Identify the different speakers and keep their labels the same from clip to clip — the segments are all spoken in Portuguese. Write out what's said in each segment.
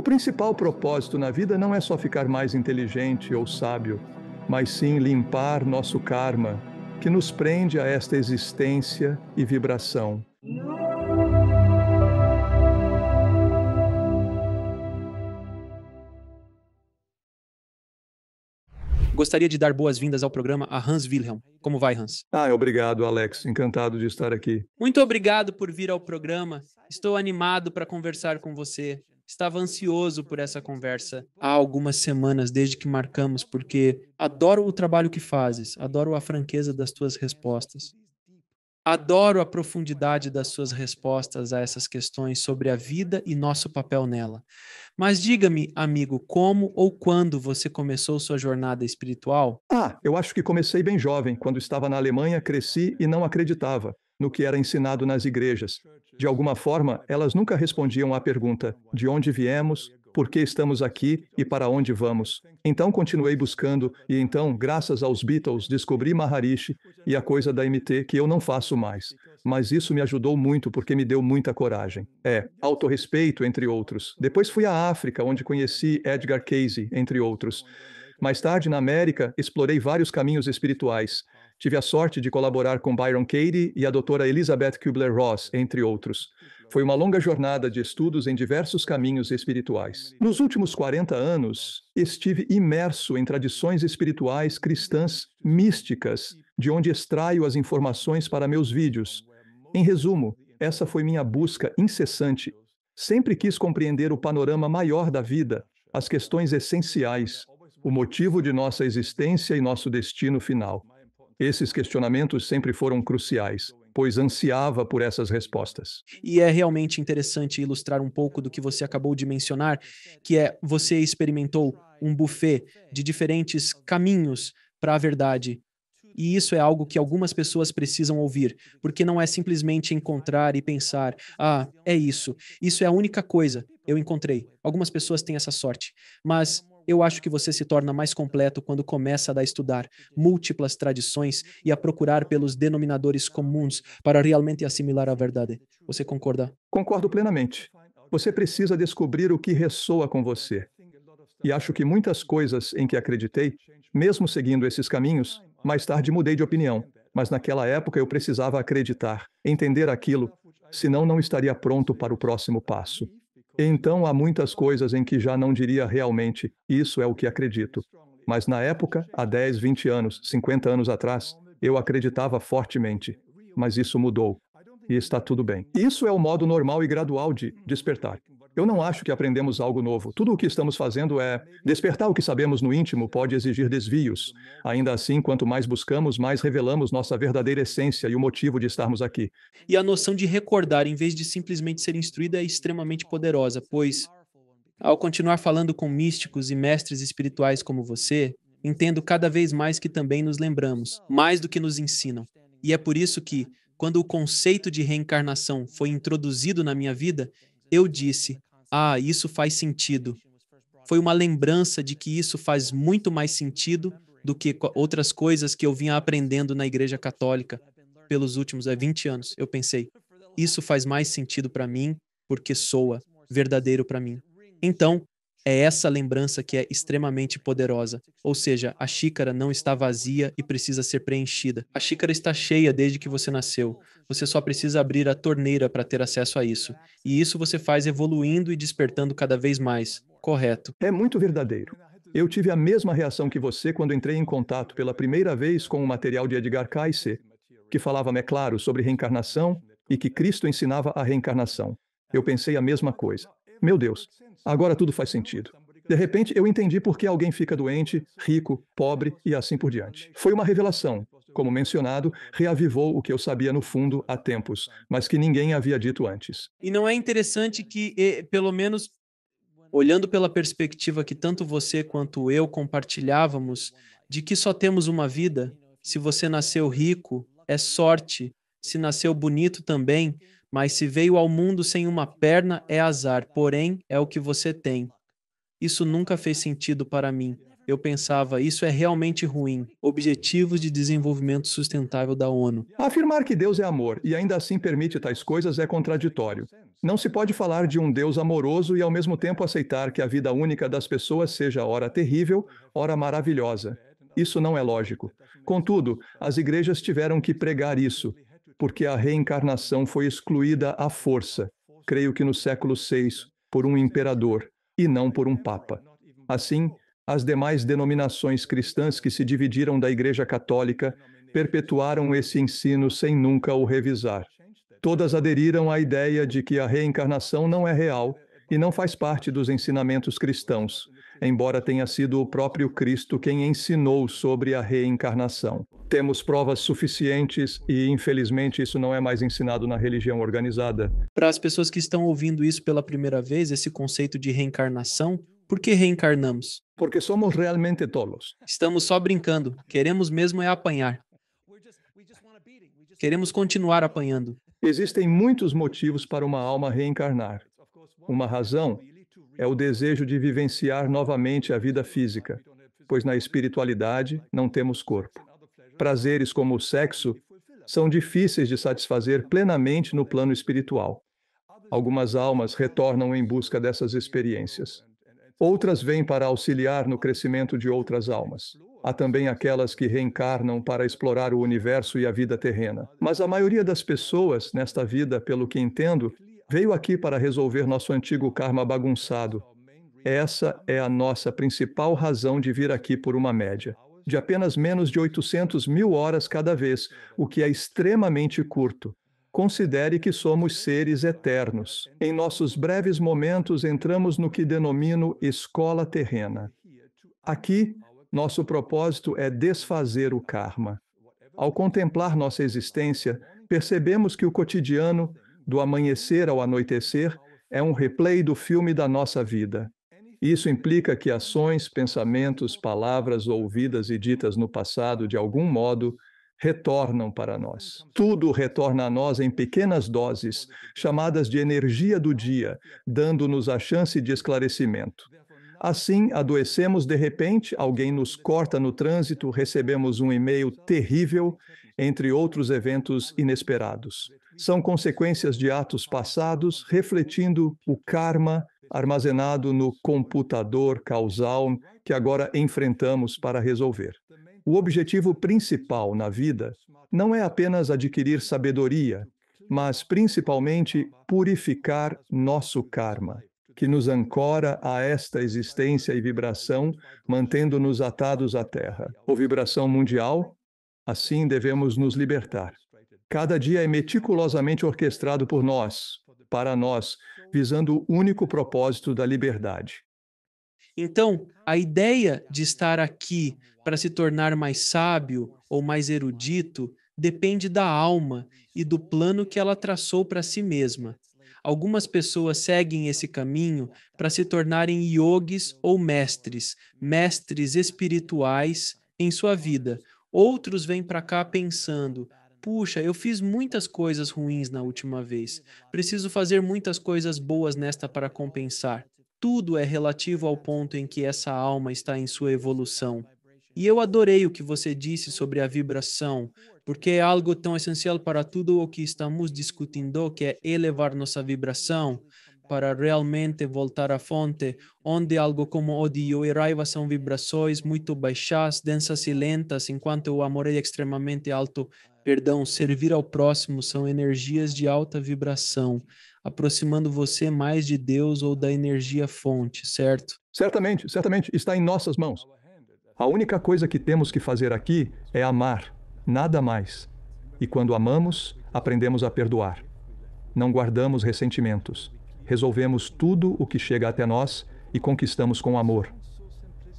Speaker 1: O principal propósito na vida não é só ficar mais inteligente ou sábio, mas sim limpar nosso karma, que nos prende a esta existência e vibração. Gostaria de dar boas-vindas ao programa a Hans Wilhelm. Como vai, Hans? Ah, obrigado, Alex. Encantado de estar aqui.
Speaker 2: Muito obrigado por vir ao programa. Estou animado para conversar com você. Estava ansioso por essa conversa há algumas semanas, desde que marcamos, porque adoro o trabalho que fazes, adoro a franqueza das tuas respostas. Adoro a profundidade das suas respostas a essas questões sobre a vida e nosso papel nela. Mas diga-me, amigo, como ou quando você começou sua jornada espiritual?
Speaker 1: Ah, eu acho que comecei bem jovem, quando estava na Alemanha, cresci e não acreditava no que era ensinado nas igrejas. De alguma forma, elas nunca respondiam à pergunta: de onde viemos, por que estamos aqui e para onde vamos. Então continuei buscando e então, graças aos Beatles, descobri Maharishi e a coisa da MT que eu não faço mais. Mas isso me ajudou muito porque me deu muita coragem. É, autorrespeito, entre outros. Depois fui à África, onde conheci Edgar Cayce, entre outros. Mais tarde, na América, explorei vários caminhos espirituais. Tive a sorte de colaborar com Byron Katie e a doutora Elizabeth Kubler-Ross, entre outros. Foi uma longa jornada de estudos em diversos caminhos espirituais. Nos últimos 40 anos, estive imerso em tradições espirituais cristãs místicas, de onde extraio as informações para meus vídeos. Em resumo, essa foi minha busca incessante. Sempre quis compreender o panorama maior da vida, as questões essenciais, o motivo de nossa existência e nosso destino final. Esses questionamentos sempre foram cruciais, pois ansiava por essas respostas.
Speaker 2: E é realmente interessante ilustrar um pouco do que você acabou de mencionar, que é você experimentou um buffet de diferentes caminhos para a verdade. E isso é algo que algumas pessoas precisam ouvir, porque não é simplesmente encontrar e pensar, ah, é isso, isso é a única coisa, eu encontrei. Algumas pessoas têm essa sorte, mas eu acho que você se torna mais completo quando começa a estudar múltiplas tradições e a procurar pelos denominadores comuns para realmente assimilar a verdade. Você concorda?
Speaker 1: Concordo plenamente. Você precisa descobrir o que ressoa com você. E acho que muitas coisas em que acreditei, mesmo seguindo esses caminhos, mais tarde mudei de opinião. Mas naquela época eu precisava acreditar, entender aquilo, senão não estaria pronto para o próximo passo. Então há muitas coisas em que já não diria realmente, isso é o que acredito. Mas na época, há 10, 20 anos, 50 anos atrás, eu acreditava fortemente. Mas isso mudou. E está tudo bem. Isso é o modo normal e gradual de despertar. Eu não acho que aprendemos algo novo. Tudo o que estamos fazendo é despertar o que sabemos no íntimo pode exigir desvios. Ainda assim, quanto mais buscamos, mais revelamos nossa verdadeira essência e o motivo de estarmos aqui.
Speaker 2: E a noção de recordar em vez de simplesmente ser instruída é extremamente poderosa, pois ao continuar falando com místicos e mestres espirituais como você, entendo cada vez mais que também nos lembramos, mais do que nos ensinam. E é por isso que, quando o conceito de reencarnação foi introduzido na minha vida, eu disse: Ah, isso faz sentido. Foi uma lembrança de que isso faz muito mais sentido do que outras coisas que eu vinha aprendendo na Igreja Católica pelos últimos é, 20 anos. Eu pensei: Isso faz mais sentido para mim porque soa verdadeiro para mim. Então, é essa lembrança que é extremamente poderosa. Ou seja, a xícara não está vazia e precisa ser preenchida. A xícara está cheia desde que você nasceu. Você só precisa abrir a torneira para ter acesso a isso. E isso você faz evoluindo e despertando cada vez mais. Correto. É muito verdadeiro. Eu tive a mesma reação que você quando entrei em contato
Speaker 1: pela primeira vez com o material de Edgar Cayce, que falava, é claro, sobre reencarnação e que Cristo ensinava a reencarnação. Eu pensei a mesma coisa. Meu Deus, agora tudo faz sentido. De repente, eu entendi por que alguém fica doente, rico, pobre e assim por diante. Foi uma revelação. Como mencionado, reavivou o que eu sabia no fundo há tempos, mas que ninguém havia dito antes.
Speaker 2: E não é interessante que, pelo menos olhando pela perspectiva que tanto você quanto eu compartilhávamos, de que só temos uma vida, se você nasceu rico, é sorte, se nasceu bonito também, mas se veio ao mundo sem uma perna, é azar, porém é o que você tem. Isso nunca fez sentido para mim. Eu pensava, isso é realmente ruim. Objetivos de Desenvolvimento Sustentável da ONU.
Speaker 1: Afirmar que Deus é
Speaker 2: amor e ainda assim
Speaker 1: permite tais coisas é contraditório. Não se pode falar de um Deus amoroso e ao mesmo tempo aceitar que a vida única das pessoas seja ora terrível, ora maravilhosa. Isso não é lógico. Contudo, as igrejas tiveram que pregar isso, porque a reencarnação foi excluída à força, creio que no século VI, por um imperador, e não por um papa. Assim, as demais denominações cristãs que se dividiram da Igreja Católica perpetuaram esse ensino sem nunca o revisar. Todas aderiram à ideia de que a reencarnação não é real e não faz parte dos ensinamentos cristãos, embora tenha sido o próprio Cristo quem ensinou sobre a reencarnação. Temos provas suficientes e, infelizmente, isso não é mais ensinado
Speaker 2: na religião organizada. Para as pessoas que estão ouvindo isso pela primeira vez, esse conceito de reencarnação, por que reencarnamos? Porque somos realmente tolos. Estamos só brincando, queremos mesmo é apanhar. Queremos continuar apanhando.
Speaker 1: Existem muitos motivos para uma alma reencarnar. Uma razão é o desejo de vivenciar novamente a vida física, pois na espiritualidade não temos corpo. Prazeres como o sexo são difíceis de satisfazer plenamente no plano espiritual. Algumas almas retornam em busca dessas experiências. Outras vêm para auxiliar no crescimento de outras almas. Há também aquelas que reencarnam para explorar o universo e a vida terrena. Mas a maioria das pessoas, nesta vida, pelo que entendo, veio aqui para resolver nosso antigo karma bagunçado. Essa é a nossa principal razão de vir aqui por uma média, de apenas menos de 800 mil horas cada vez, o que é extremamente curto. Considere que somos seres eternos. Em nossos breves momentos, entramos no que denomino escola terrena. Aqui, nosso propósito é desfazer o karma. Ao contemplar nossa existência, percebemos que o cotidiano do amanhecer ao anoitecer, é um replay do filme da nossa vida. Isso implica que ações, pensamentos, palavras ouvidas e ditas no passado, de algum modo, retornam para nós. Tudo retorna a nós em pequenas doses, chamadas de energia do dia, dando-nos a chance de esclarecimento. Assim, adoecemos de repente, alguém nos corta no trânsito, recebemos um e-mail terrível, entre outros eventos inesperados são consequências de atos passados refletindo o karma armazenado no computador causal que agora enfrentamos para resolver. O objetivo principal na vida não é apenas adquirir sabedoria, mas principalmente purificar nosso karma, que nos ancora a esta existência e vibração, mantendo-nos atados à Terra, ou vibração mundial. Assim devemos nos libertar. Cada dia é meticulosamente orquestrado por nós, para nós, visando o único propósito da liberdade.
Speaker 2: Então, a ideia de estar aqui para se tornar mais sábio ou mais erudito depende da alma e do plano que ela traçou para si mesma. Algumas pessoas seguem esse caminho para se tornarem yogis ou mestres, mestres espirituais em sua vida. Outros vêm para cá pensando: puxa, eu fiz muitas coisas ruins na última vez, preciso fazer muitas coisas boas nesta para compensar. Tudo é relativo ao ponto em que essa alma está em sua evolução. E eu adorei o que você disse sobre a vibração, porque é algo tão essencial para tudo o que estamos discutindo, que é elevar nossa vibração para realmente voltar à fonte, onde algo como ódio e raiva são vibrações muito baixas, densas e lentas, enquanto o amor é extremamente alto perdão, servir ao próximo são energias de alta vibração, aproximando você mais de Deus ou da energia fonte, certo? Certamente, certamente, está em nossas mãos. A única coisa que temos que fazer
Speaker 1: aqui é amar, nada mais. E quando amamos, aprendemos a perdoar. Não guardamos ressentimentos. Resolvemos tudo o que chega até nós e conquistamos com amor.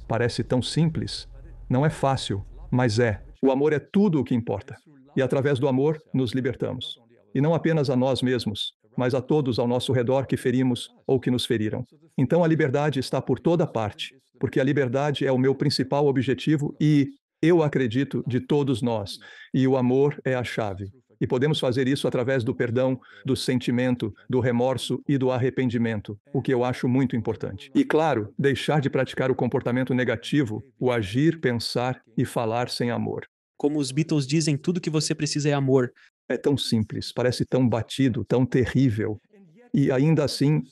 Speaker 1: Parece tão simples, não é fácil, mas é. O amor é tudo o que importa e através do amor nos libertamos. E não apenas a nós mesmos, mas a todos ao nosso redor que ferimos ou que nos feriram. Então a liberdade está por toda parte, porque a liberdade é o meu principal objetivo e eu acredito de todos nós, e o amor é a chave. E podemos fazer isso através do perdão, do sentimento, do remorso e do arrependimento, o que eu acho muito importante. E claro, deixar de praticar o comportamento negativo, o agir, pensar e falar sem amor. Como os Beatles dizem, tudo que você precisa é amor. É tão simples, parece tão batido, tão terrível. E ainda assim,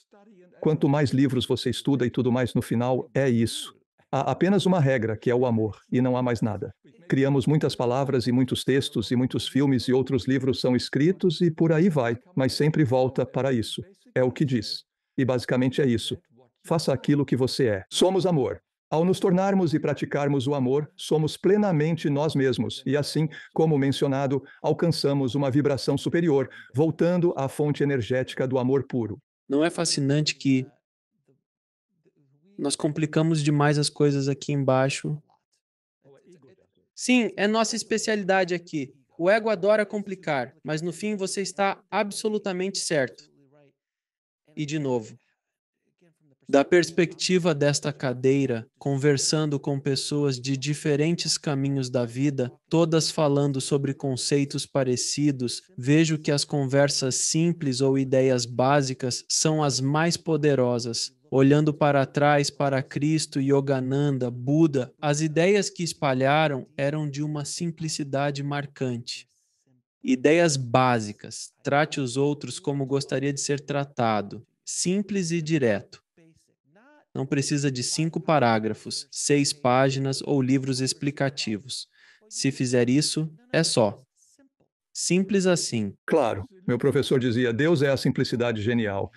Speaker 1: quanto mais livros você estuda e tudo mais, no final é isso. Há apenas uma regra, que é o amor, e não há mais nada. Criamos muitas palavras e muitos textos e muitos filmes e outros livros são escritos e por aí vai, mas sempre volta para isso. É o que diz. E basicamente é isso. Faça aquilo que você é. Somos amor. Ao nos tornarmos e praticarmos o amor, somos plenamente nós mesmos e, assim, como mencionado, alcançamos uma vibração superior, voltando
Speaker 2: à fonte energética do amor puro. Não é fascinante que nós complicamos demais as coisas aqui embaixo? Sim, é nossa especialidade aqui. O ego adora complicar, mas no fim você está absolutamente certo. E de novo, da perspectiva desta cadeira, conversando com pessoas de diferentes caminhos da vida, todas falando sobre conceitos parecidos, vejo que as conversas simples ou ideias básicas são as mais poderosas. Olhando para trás para Cristo, Yogananda, Buda, as ideias que espalharam eram de uma simplicidade marcante. Ideias básicas. Trate os outros como gostaria de ser tratado, simples e direto não precisa de cinco parágrafos, seis páginas ou livros explicativos. Se fizer isso, é só. Simples assim. Claro, meu professor
Speaker 1: dizia: Deus é a simplicidade genial.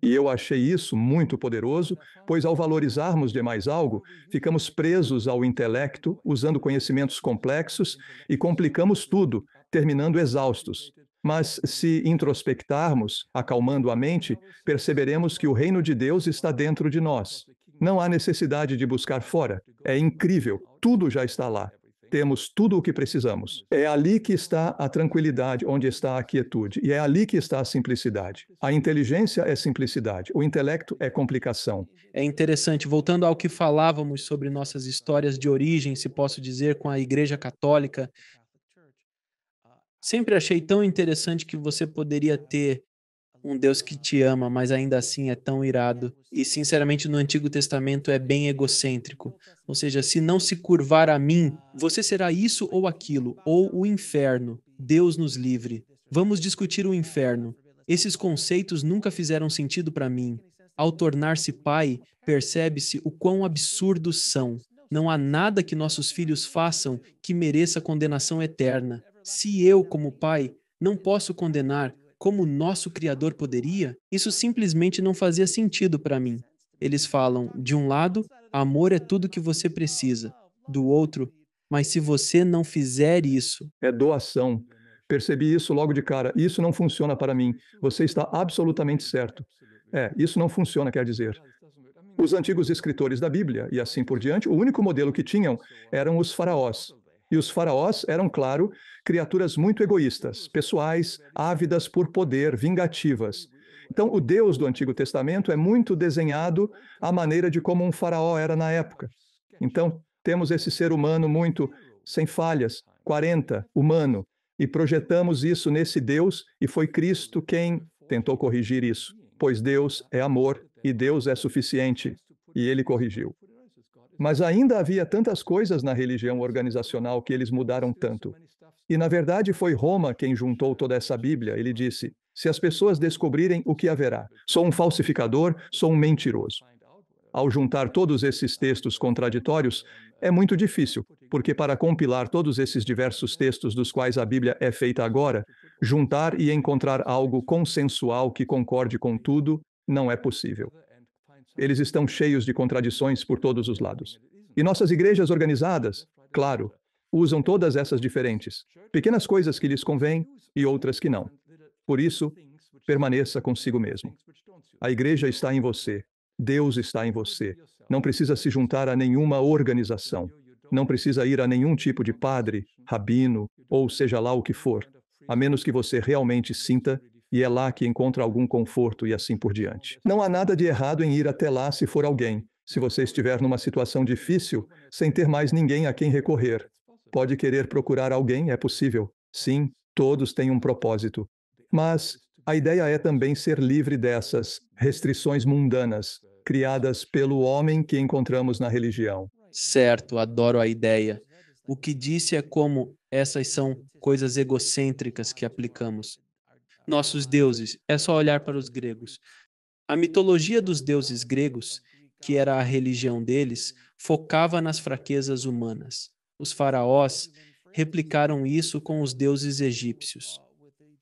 Speaker 1: E eu achei isso muito poderoso, pois ao valorizarmos demais algo, ficamos presos ao intelecto, usando conhecimentos complexos e complicamos tudo, terminando exaustos. Mas se introspectarmos, acalmando a mente, perceberemos que o reino de Deus está dentro de nós. Não há necessidade de buscar fora. É incrível, tudo já está lá. Temos tudo o que precisamos. É ali que está a tranquilidade, onde está a quietude. E é ali que está a simplicidade. A inteligência é simplicidade, o intelecto é complicação.
Speaker 2: É interessante, voltando ao que falávamos sobre nossas histórias de origem, se posso dizer, com a Igreja Católica, Sempre achei tão interessante que você poderia ter um Deus que te ama, mas ainda assim é tão irado. E sinceramente, no Antigo Testamento é bem egocêntrico. Ou seja, se não se curvar a mim, você será isso ou aquilo, ou o inferno. Deus nos livre. Vamos discutir o inferno. Esses conceitos nunca fizeram sentido para mim. Ao tornar-se pai, percebe-se o quão absurdos são. Não há nada que nossos filhos façam que mereça condenação eterna. Se eu, como pai, não posso condenar como nosso Criador poderia, isso simplesmente não fazia sentido para mim. Eles falam, de um lado, amor é tudo que você precisa, do outro, mas se você não fizer isso. É doação. Percebi isso logo de cara. Isso não funciona
Speaker 1: para mim. Você está absolutamente certo. É, isso não funciona, quer dizer. Os antigos escritores da Bíblia e assim por diante, o único modelo que tinham eram os faraós. E os faraós eram, claro, criaturas muito egoístas, pessoais, ávidas por poder, vingativas. Então, o Deus do Antigo Testamento é muito desenhado à maneira de como um faraó era na época. Então, temos esse ser humano muito sem falhas, 40, humano, e projetamos isso nesse Deus, e foi Cristo quem tentou corrigir isso, pois Deus é amor e Deus é suficiente, e ele corrigiu. Mas ainda havia tantas coisas na religião organizacional que eles mudaram tanto. E na verdade foi Roma quem juntou toda essa Bíblia. Ele disse: Se as pessoas descobrirem o que haverá, sou um falsificador, sou um mentiroso. Ao juntar todos esses textos contraditórios, é muito difícil, porque para compilar todos esses diversos textos dos quais a Bíblia é feita agora, juntar e encontrar algo consensual que concorde com tudo, não é possível. Eles estão cheios de contradições por todos os lados. E nossas igrejas organizadas, claro, usam todas essas diferentes, pequenas coisas que lhes convêm e outras que não. Por isso, permaneça consigo mesmo. A igreja está em você. Deus está em você. Não precisa se juntar a nenhuma organização. Não precisa ir a nenhum tipo de padre, rabino ou seja lá o que for, a menos que você realmente sinta e é lá que encontra algum conforto e assim por diante. Não há nada de errado em ir até lá se for alguém. Se você estiver numa situação difícil, sem ter mais ninguém a quem recorrer, pode querer procurar alguém, é possível. Sim, todos têm um propósito. Mas a ideia é também ser livre dessas restrições mundanas criadas
Speaker 2: pelo homem que encontramos na religião. Certo, adoro a ideia. O que disse é como essas são coisas egocêntricas que aplicamos nossos deuses, é só olhar para os gregos. A mitologia dos deuses gregos, que era a religião deles, focava nas fraquezas humanas. Os faraós replicaram isso com os deuses egípcios.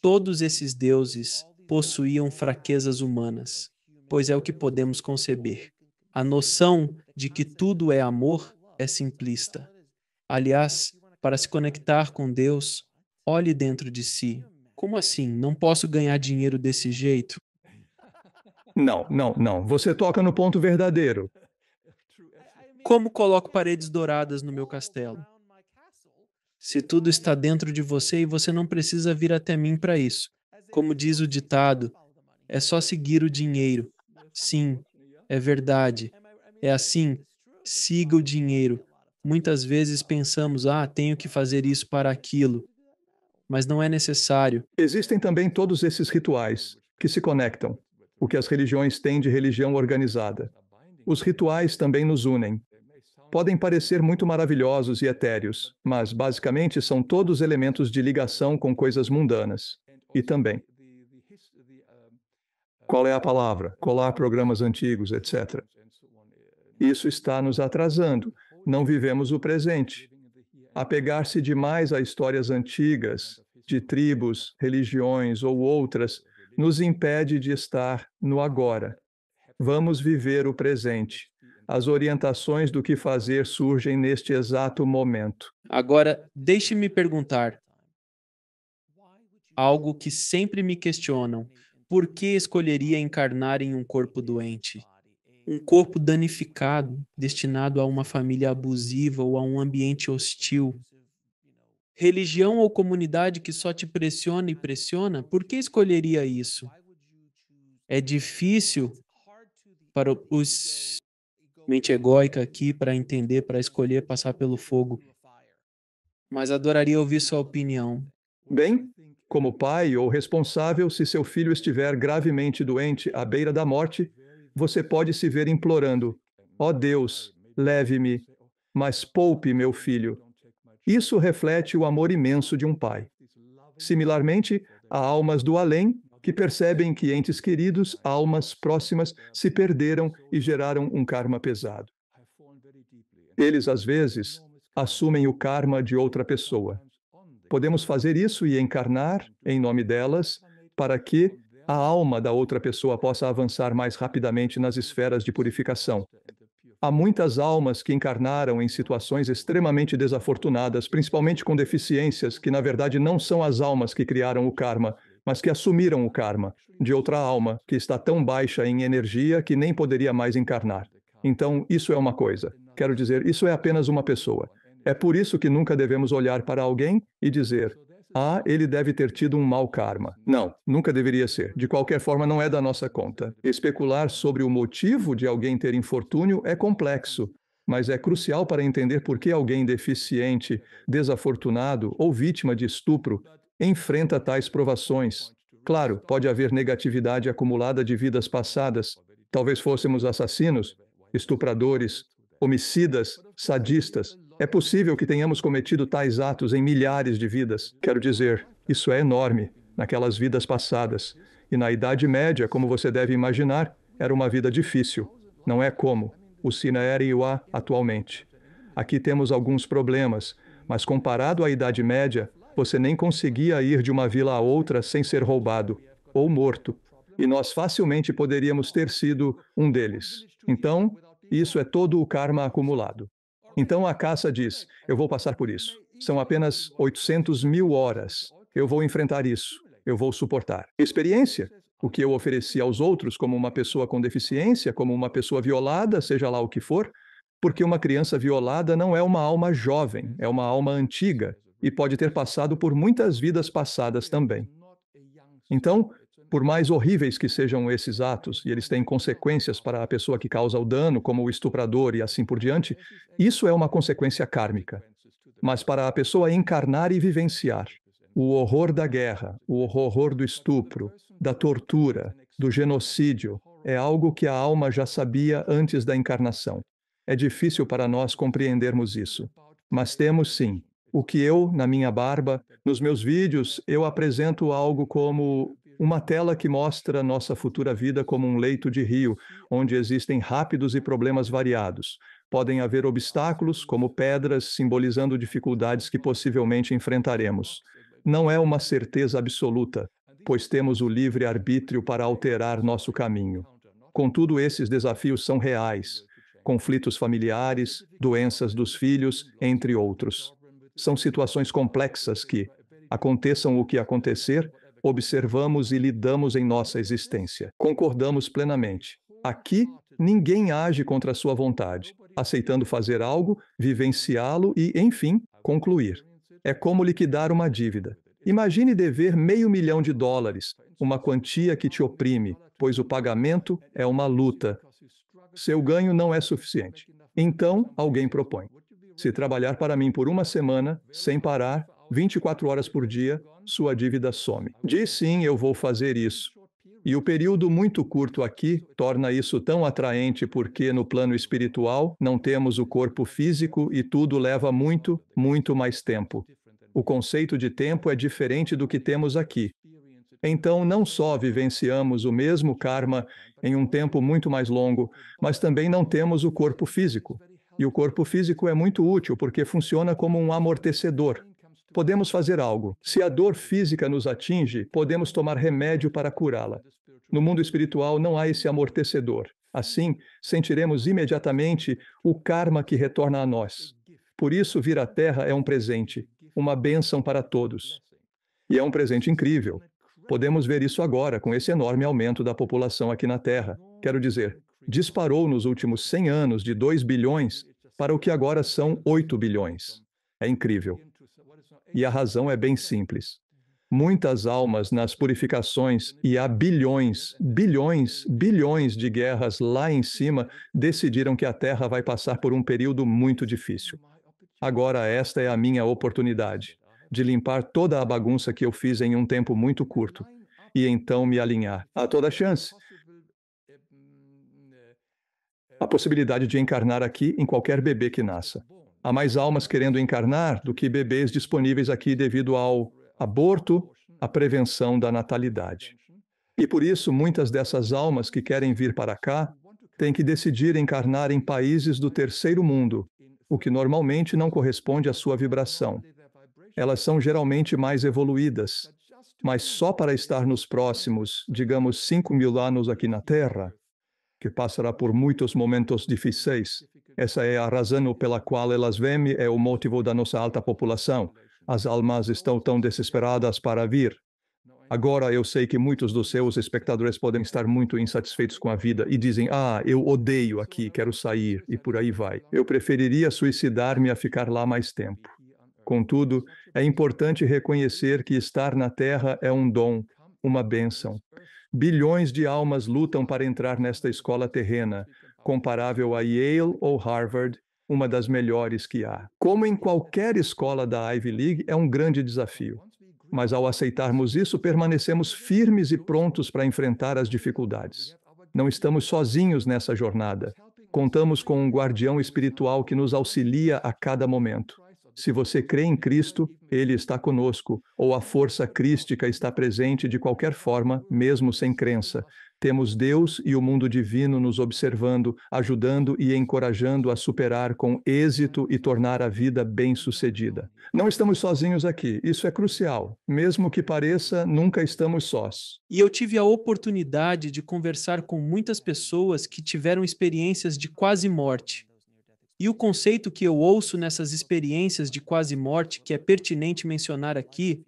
Speaker 2: Todos esses deuses possuíam fraquezas humanas, pois é o que podemos conceber. A noção de que tudo é amor é simplista. Aliás, para se conectar com Deus, olhe dentro de si, como assim? Não posso ganhar dinheiro desse jeito? Não, não, não. Você toca no ponto verdadeiro. Como coloco paredes douradas no meu castelo? Se tudo está dentro de você e você não precisa vir até mim para isso. Como diz o ditado, é só seguir o dinheiro. Sim, é verdade. É assim, siga o dinheiro. Muitas vezes pensamos, ah, tenho que fazer isso para aquilo mas não é necessário.
Speaker 1: Existem também
Speaker 2: todos esses
Speaker 1: rituais que se conectam, o que as religiões têm de religião organizada. Os rituais também nos unem. Podem parecer muito maravilhosos e etéreos, mas basicamente são todos elementos de ligação com coisas mundanas. E também. Qual é a palavra? Colar programas antigos, etc. Isso está nos atrasando. Não vivemos o presente apegar-se demais a histórias antigas, de tribos, religiões ou outras, nos impede de estar no agora. Vamos viver o presente. As orientações do que fazer surgem neste exato momento. Agora,
Speaker 2: deixe-me perguntar algo que sempre me questionam: por que escolheria encarnar em um corpo doente? um corpo danificado, destinado a uma família abusiva ou a um ambiente hostil. Religião ou comunidade que só te pressiona e pressiona, por que escolheria isso? É difícil para os mente egóica aqui para entender, para escolher passar pelo fogo. Mas adoraria ouvir sua opinião. Bem, como pai ou responsável, se
Speaker 1: seu filho estiver gravemente doente à beira da morte, você pode se ver implorando: ó oh Deus, leve-me, mas poupe meu filho. Isso reflete o amor imenso de um pai. Similarmente, há almas do além que percebem que entes queridos, almas próximas, se perderam e geraram um karma pesado. Eles, às vezes, assumem o karma de outra pessoa. Podemos fazer isso e encarnar em nome delas para que, a alma da outra pessoa possa avançar mais rapidamente nas esferas de purificação. Há muitas almas que encarnaram em situações extremamente desafortunadas, principalmente com deficiências que, na verdade, não são as almas que criaram o karma, mas que assumiram o karma de outra alma que está tão baixa em energia que nem poderia mais encarnar. Então, isso é uma coisa. Quero dizer, isso é apenas uma pessoa. É por isso que nunca devemos olhar para alguém e dizer: ah, ele deve ter tido um mau karma. Não, nunca deveria ser. De qualquer forma, não é da nossa conta. Especular sobre o motivo de alguém ter infortúnio é complexo, mas é crucial para entender por que alguém deficiente, desafortunado ou vítima de estupro enfrenta tais provações. Claro, pode haver negatividade acumulada de vidas passadas. Talvez fôssemos assassinos, estupradores, homicidas, sadistas. É possível que tenhamos cometido tais atos em milhares de vidas. Quero dizer, isso é enorme, naquelas vidas passadas. E na Idade Média, como você deve imaginar, era uma vida difícil. Não é como o Sinaere A atualmente. Aqui temos alguns problemas, mas comparado à Idade Média, você nem conseguia ir de uma vila a outra sem ser roubado ou morto. E nós facilmente poderíamos ter sido um deles. Então, isso é todo o karma acumulado. Então a caça diz: eu vou passar por isso. São apenas 800 mil horas. Eu vou enfrentar isso. Eu vou suportar. Experiência. O que eu ofereci aos outros, como uma pessoa com deficiência, como uma pessoa violada, seja lá o que for, porque uma criança violada não é uma alma jovem, é uma alma antiga e pode ter passado por muitas vidas passadas também. Então, por mais horríveis que sejam esses atos, e eles têm consequências para a pessoa que causa o dano, como o estuprador e assim por diante, isso é uma consequência kármica. Mas para a pessoa encarnar e vivenciar o horror da guerra, o horror do estupro, da tortura, do genocídio, é algo que a alma já sabia antes da encarnação. É difícil para nós compreendermos isso. Mas temos sim. O que eu, na minha barba, nos meus vídeos, eu apresento algo como uma tela que mostra nossa futura vida como um leito de rio, onde existem rápidos e problemas variados. Podem haver obstáculos, como pedras, simbolizando dificuldades que possivelmente enfrentaremos. Não é uma certeza absoluta, pois temos o livre arbítrio para alterar nosso caminho. Contudo, esses desafios são reais. Conflitos familiares, doenças dos filhos, entre outros. São situações complexas que, aconteçam o que acontecer, observamos e lidamos em nossa existência. Concordamos plenamente. Aqui, ninguém age contra sua vontade, aceitando fazer algo, vivenciá-lo e, enfim, concluir. É como liquidar uma dívida. Imagine dever meio milhão de dólares, uma quantia que te oprime, pois o pagamento é uma luta. Seu ganho não é suficiente. Então, alguém propõe: se trabalhar para mim por uma semana, sem parar, 24 horas por dia, sua dívida some. Diz sim, eu vou fazer isso. E o período muito curto aqui torna isso tão atraente porque, no plano espiritual, não temos o corpo físico e tudo leva muito, muito mais tempo. O conceito de tempo é diferente do que temos aqui. Então, não só vivenciamos o mesmo karma em um tempo muito mais longo, mas também não temos o corpo físico. E o corpo físico é muito útil porque funciona como um amortecedor podemos fazer algo. Se a dor física nos atinge, podemos tomar remédio para curá-la. No mundo espiritual não há esse amortecedor. Assim, sentiremos imediatamente o karma que retorna a nós. Por isso, vir à Terra é um presente, uma bênção para todos. E é um presente incrível. Podemos ver isso agora, com esse enorme aumento da população aqui na Terra. Quero dizer, disparou nos últimos 100 anos de 2 bilhões para o que agora são 8 bilhões. É incrível e a razão é bem simples. Muitas almas nas purificações e há bilhões, bilhões, bilhões de guerras lá em cima decidiram que a Terra vai passar por um período muito difícil. Agora, esta é a minha oportunidade de limpar toda a bagunça que eu fiz em um tempo muito curto e então me alinhar a toda chance a possibilidade de encarnar aqui em qualquer bebê que nasça. Há mais almas querendo encarnar do que bebês disponíveis aqui devido ao aborto, à prevenção da natalidade. E por isso, muitas dessas almas que querem vir para cá têm que decidir encarnar em países do terceiro mundo, o que normalmente não corresponde à sua vibração. Elas são geralmente mais evoluídas, mas só para estar nos próximos, digamos, 5 mil anos aqui na Terra, que passará por muitos momentos difíceis, essa é a razão pela qual elas vêm, é o motivo da nossa alta população. As almas estão tão desesperadas para vir. Agora eu sei que muitos dos seus espectadores podem estar muito insatisfeitos com a vida e dizem: Ah, eu odeio aqui, quero sair, e por aí vai. Eu preferiria suicidar-me a ficar lá mais tempo. Contudo, é importante reconhecer que estar na Terra é um dom, uma bênção. Bilhões de almas lutam para entrar nesta escola terrena, comparável a Yale ou Harvard, uma das melhores que há. Como em qualquer escola da Ivy League, é um grande desafio. Mas ao aceitarmos isso, permanecemos firmes e prontos para enfrentar as dificuldades. Não estamos sozinhos nessa jornada. Contamos com um guardião espiritual que nos auxilia a cada momento. Se você crê em Cristo, ele está conosco, ou a força crística está presente de qualquer forma, mesmo sem crença. Temos Deus e o mundo divino nos observando, ajudando e encorajando a superar com êxito e tornar a vida bem-sucedida. Não estamos sozinhos aqui, isso é crucial. Mesmo que pareça, nunca estamos sós.
Speaker 2: E eu tive a oportunidade de conversar com muitas pessoas que tiveram experiências de quase morte. E o conceito que eu ouço nessas experiências de quase morte, que é pertinente mencionar aqui,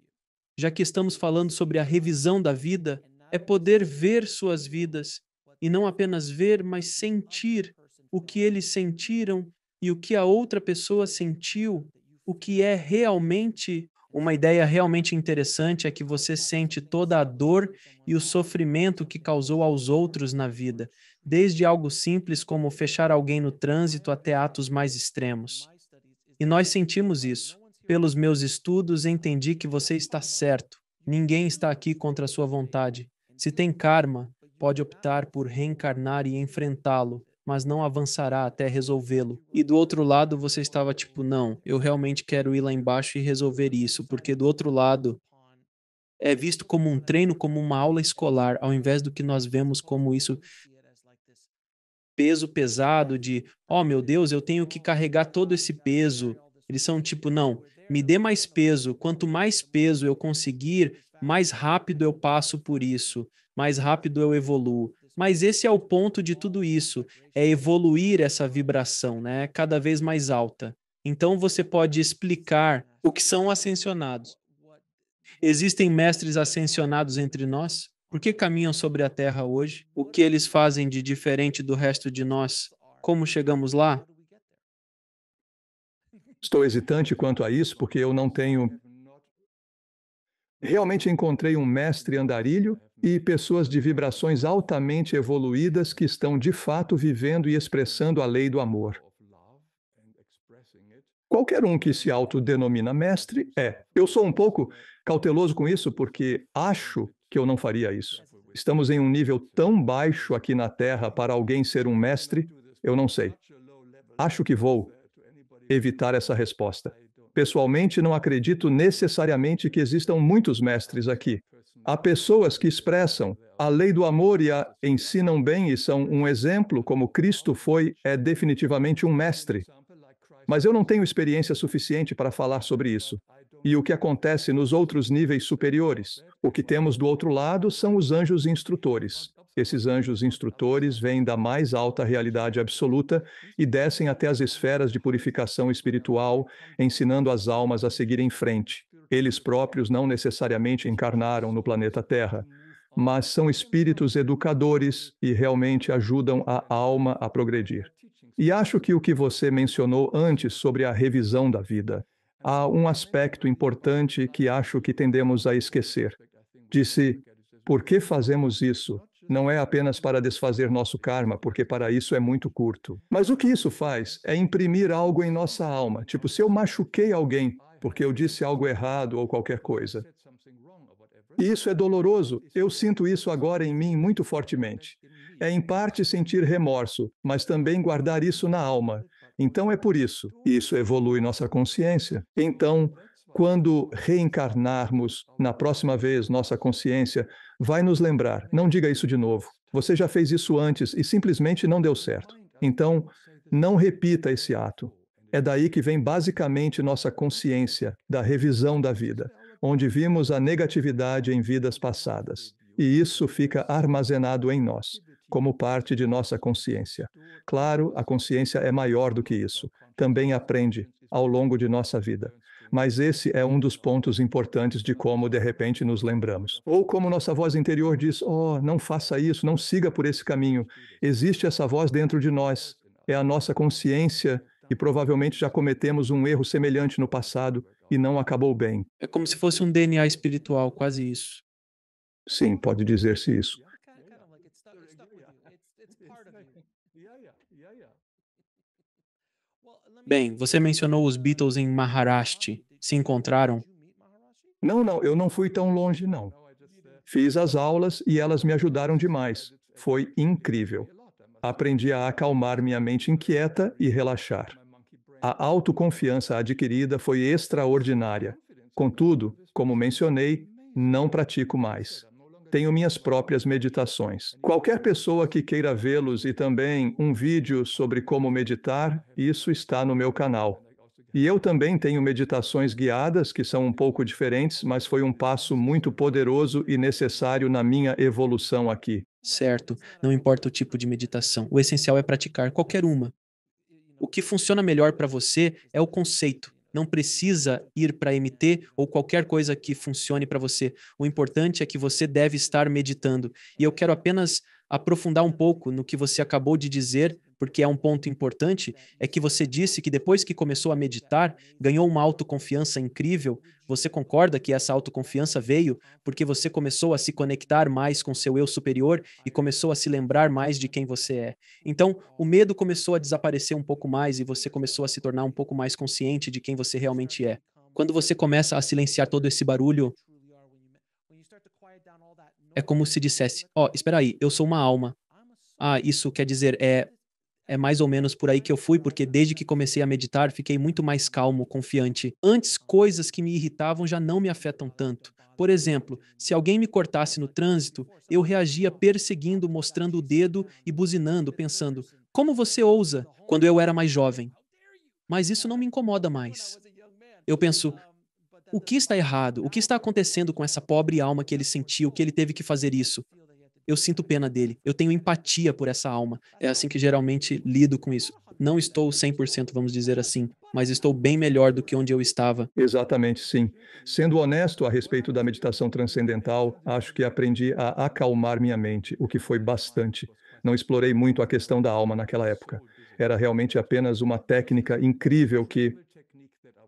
Speaker 2: já que estamos falando sobre a revisão da vida, é poder ver suas vidas e não apenas ver, mas sentir o que eles sentiram e o que a outra pessoa sentiu, o que é realmente uma ideia realmente interessante é que você sente toda a dor e o sofrimento que causou aos outros na vida desde algo simples como fechar alguém no trânsito até atos mais extremos. E nós sentimos isso. Pelos meus estudos, entendi que você está certo. Ninguém está aqui contra sua vontade. Se tem karma, pode optar por reencarnar e enfrentá-lo, mas não avançará até resolvê-lo. E do outro lado, você estava tipo, não, eu realmente quero ir lá embaixo e resolver isso, porque do outro lado é visto como um treino, como uma aula escolar, ao invés do que nós vemos como isso peso pesado de, oh meu Deus, eu tenho que carregar todo esse peso. Eles são tipo, não, me dê mais peso. Quanto mais peso eu conseguir, mais rápido eu passo por isso, mais rápido eu evoluo. Mas esse é o ponto de tudo isso, é evoluir essa vibração, né? Cada vez mais alta. Então você pode explicar o que são ascensionados. Existem mestres ascensionados entre nós? Por que caminham sobre a terra hoje? O que eles fazem de diferente do resto de nós? Como chegamos lá?
Speaker 1: Estou hesitante quanto a isso porque eu não tenho. Realmente encontrei um mestre andarilho e pessoas de vibrações altamente evoluídas que estão de fato vivendo e expressando a lei do amor. Qualquer um que se autodenomina mestre é. Eu sou um pouco cauteloso com isso porque acho que eu não faria isso. Estamos em um nível tão baixo aqui na Terra para alguém ser um mestre, eu não sei. Acho que vou evitar essa resposta. Pessoalmente, não acredito necessariamente que existam muitos mestres aqui. Há pessoas que expressam a lei do amor e a ensinam bem e são um exemplo, como Cristo foi, é definitivamente um mestre. Mas eu não tenho experiência suficiente para falar sobre isso e o que acontece nos outros níveis superiores. O que temos do outro lado são os anjos instrutores. Esses anjos instrutores vêm da mais alta realidade absoluta e descem até as esferas de purificação espiritual, ensinando as almas a seguir em frente. Eles próprios não necessariamente encarnaram no planeta Terra, mas são espíritos educadores e realmente ajudam a alma a progredir. E acho que o que você mencionou antes sobre a revisão da vida, há um aspecto importante que acho que tendemos a esquecer. Disse: por que fazemos isso? Não é apenas para desfazer nosso karma, porque para isso é muito curto. Mas o que isso faz é imprimir algo em nossa alma. Tipo, se eu machuquei alguém porque eu disse algo errado ou qualquer coisa. E isso é doloroso. Eu sinto isso agora em mim muito fortemente. É em parte sentir remorso, mas também guardar isso na alma então é por isso, isso evolui nossa consciência. Então, quando reencarnarmos, na próxima vez, nossa consciência vai nos lembrar: não diga isso de novo. Você já fez isso antes e simplesmente não deu certo. Então, não repita esse ato. É daí que vem basicamente nossa consciência da revisão da vida, onde vimos a negatividade em vidas passadas. E isso fica armazenado em nós como parte de nossa consciência. Claro, a consciência é maior do que isso. Também aprende ao longo de nossa vida. Mas esse é um dos pontos importantes de como de repente nos lembramos. Ou como nossa voz interior diz: "Oh, não faça isso, não siga por esse caminho". Existe essa voz dentro de nós. É a nossa consciência e provavelmente já cometemos um erro semelhante no passado e não acabou
Speaker 2: bem. É como se fosse um DNA espiritual, quase isso.
Speaker 1: Sim, pode dizer-se
Speaker 2: isso. Bem, você mencionou os Beatles em Maharashtra. Se encontraram?
Speaker 1: Não, não, eu não fui tão longe, não.
Speaker 2: Fiz as aulas e elas
Speaker 1: me ajudaram demais. Foi incrível. Aprendi a acalmar minha mente inquieta e relaxar. A autoconfiança adquirida foi extraordinária. Contudo, como mencionei, não pratico mais tenho minhas próprias meditações. Qualquer pessoa que queira vê-los e também um vídeo sobre como meditar, isso está no meu canal. E eu também tenho meditações guiadas que são um pouco diferentes, mas foi um passo muito poderoso e necessário na minha evolução
Speaker 2: aqui. Certo, não importa o tipo de meditação, o essencial é praticar qualquer uma. O que funciona melhor para você é o conceito, não precisa ir para MT ou qualquer coisa que funcione para você. O importante é que você deve estar meditando. E eu quero apenas aprofundar um pouco no que você acabou de dizer porque é um ponto importante, é que você disse que depois que começou a meditar, ganhou uma autoconfiança incrível. Você concorda que essa autoconfiança veio porque você começou a se conectar mais com seu eu superior e começou a se lembrar mais de quem você é. Então, o medo começou a desaparecer um pouco mais e você começou a se tornar um pouco mais consciente de quem você realmente é. Quando você começa a silenciar todo esse barulho, é como se dissesse: Ó, oh, espera aí, eu sou uma alma. Ah, isso quer dizer, é, é mais ou menos por aí que eu fui, porque desde que comecei a meditar, fiquei muito mais calmo, confiante. Antes, coisas que me irritavam já não me afetam tanto. Por exemplo, se alguém me cortasse no trânsito, eu reagia perseguindo, mostrando o dedo e buzinando, pensando: como você ousa? Quando eu era mais jovem. Mas isso não me incomoda mais. Eu penso: o que está errado? O que está acontecendo com essa pobre alma que ele sentiu, que ele teve que fazer isso? eu sinto pena dele, eu tenho empatia por essa alma. É assim que geralmente lido com isso. Não estou 100%, vamos dizer assim, mas estou bem melhor do que onde eu estava. Exatamente,
Speaker 1: sim. Sendo honesto a respeito da meditação transcendental, acho que aprendi a acalmar minha mente, o que foi bastante. Não explorei muito a questão da alma naquela época. Era realmente apenas uma técnica incrível que,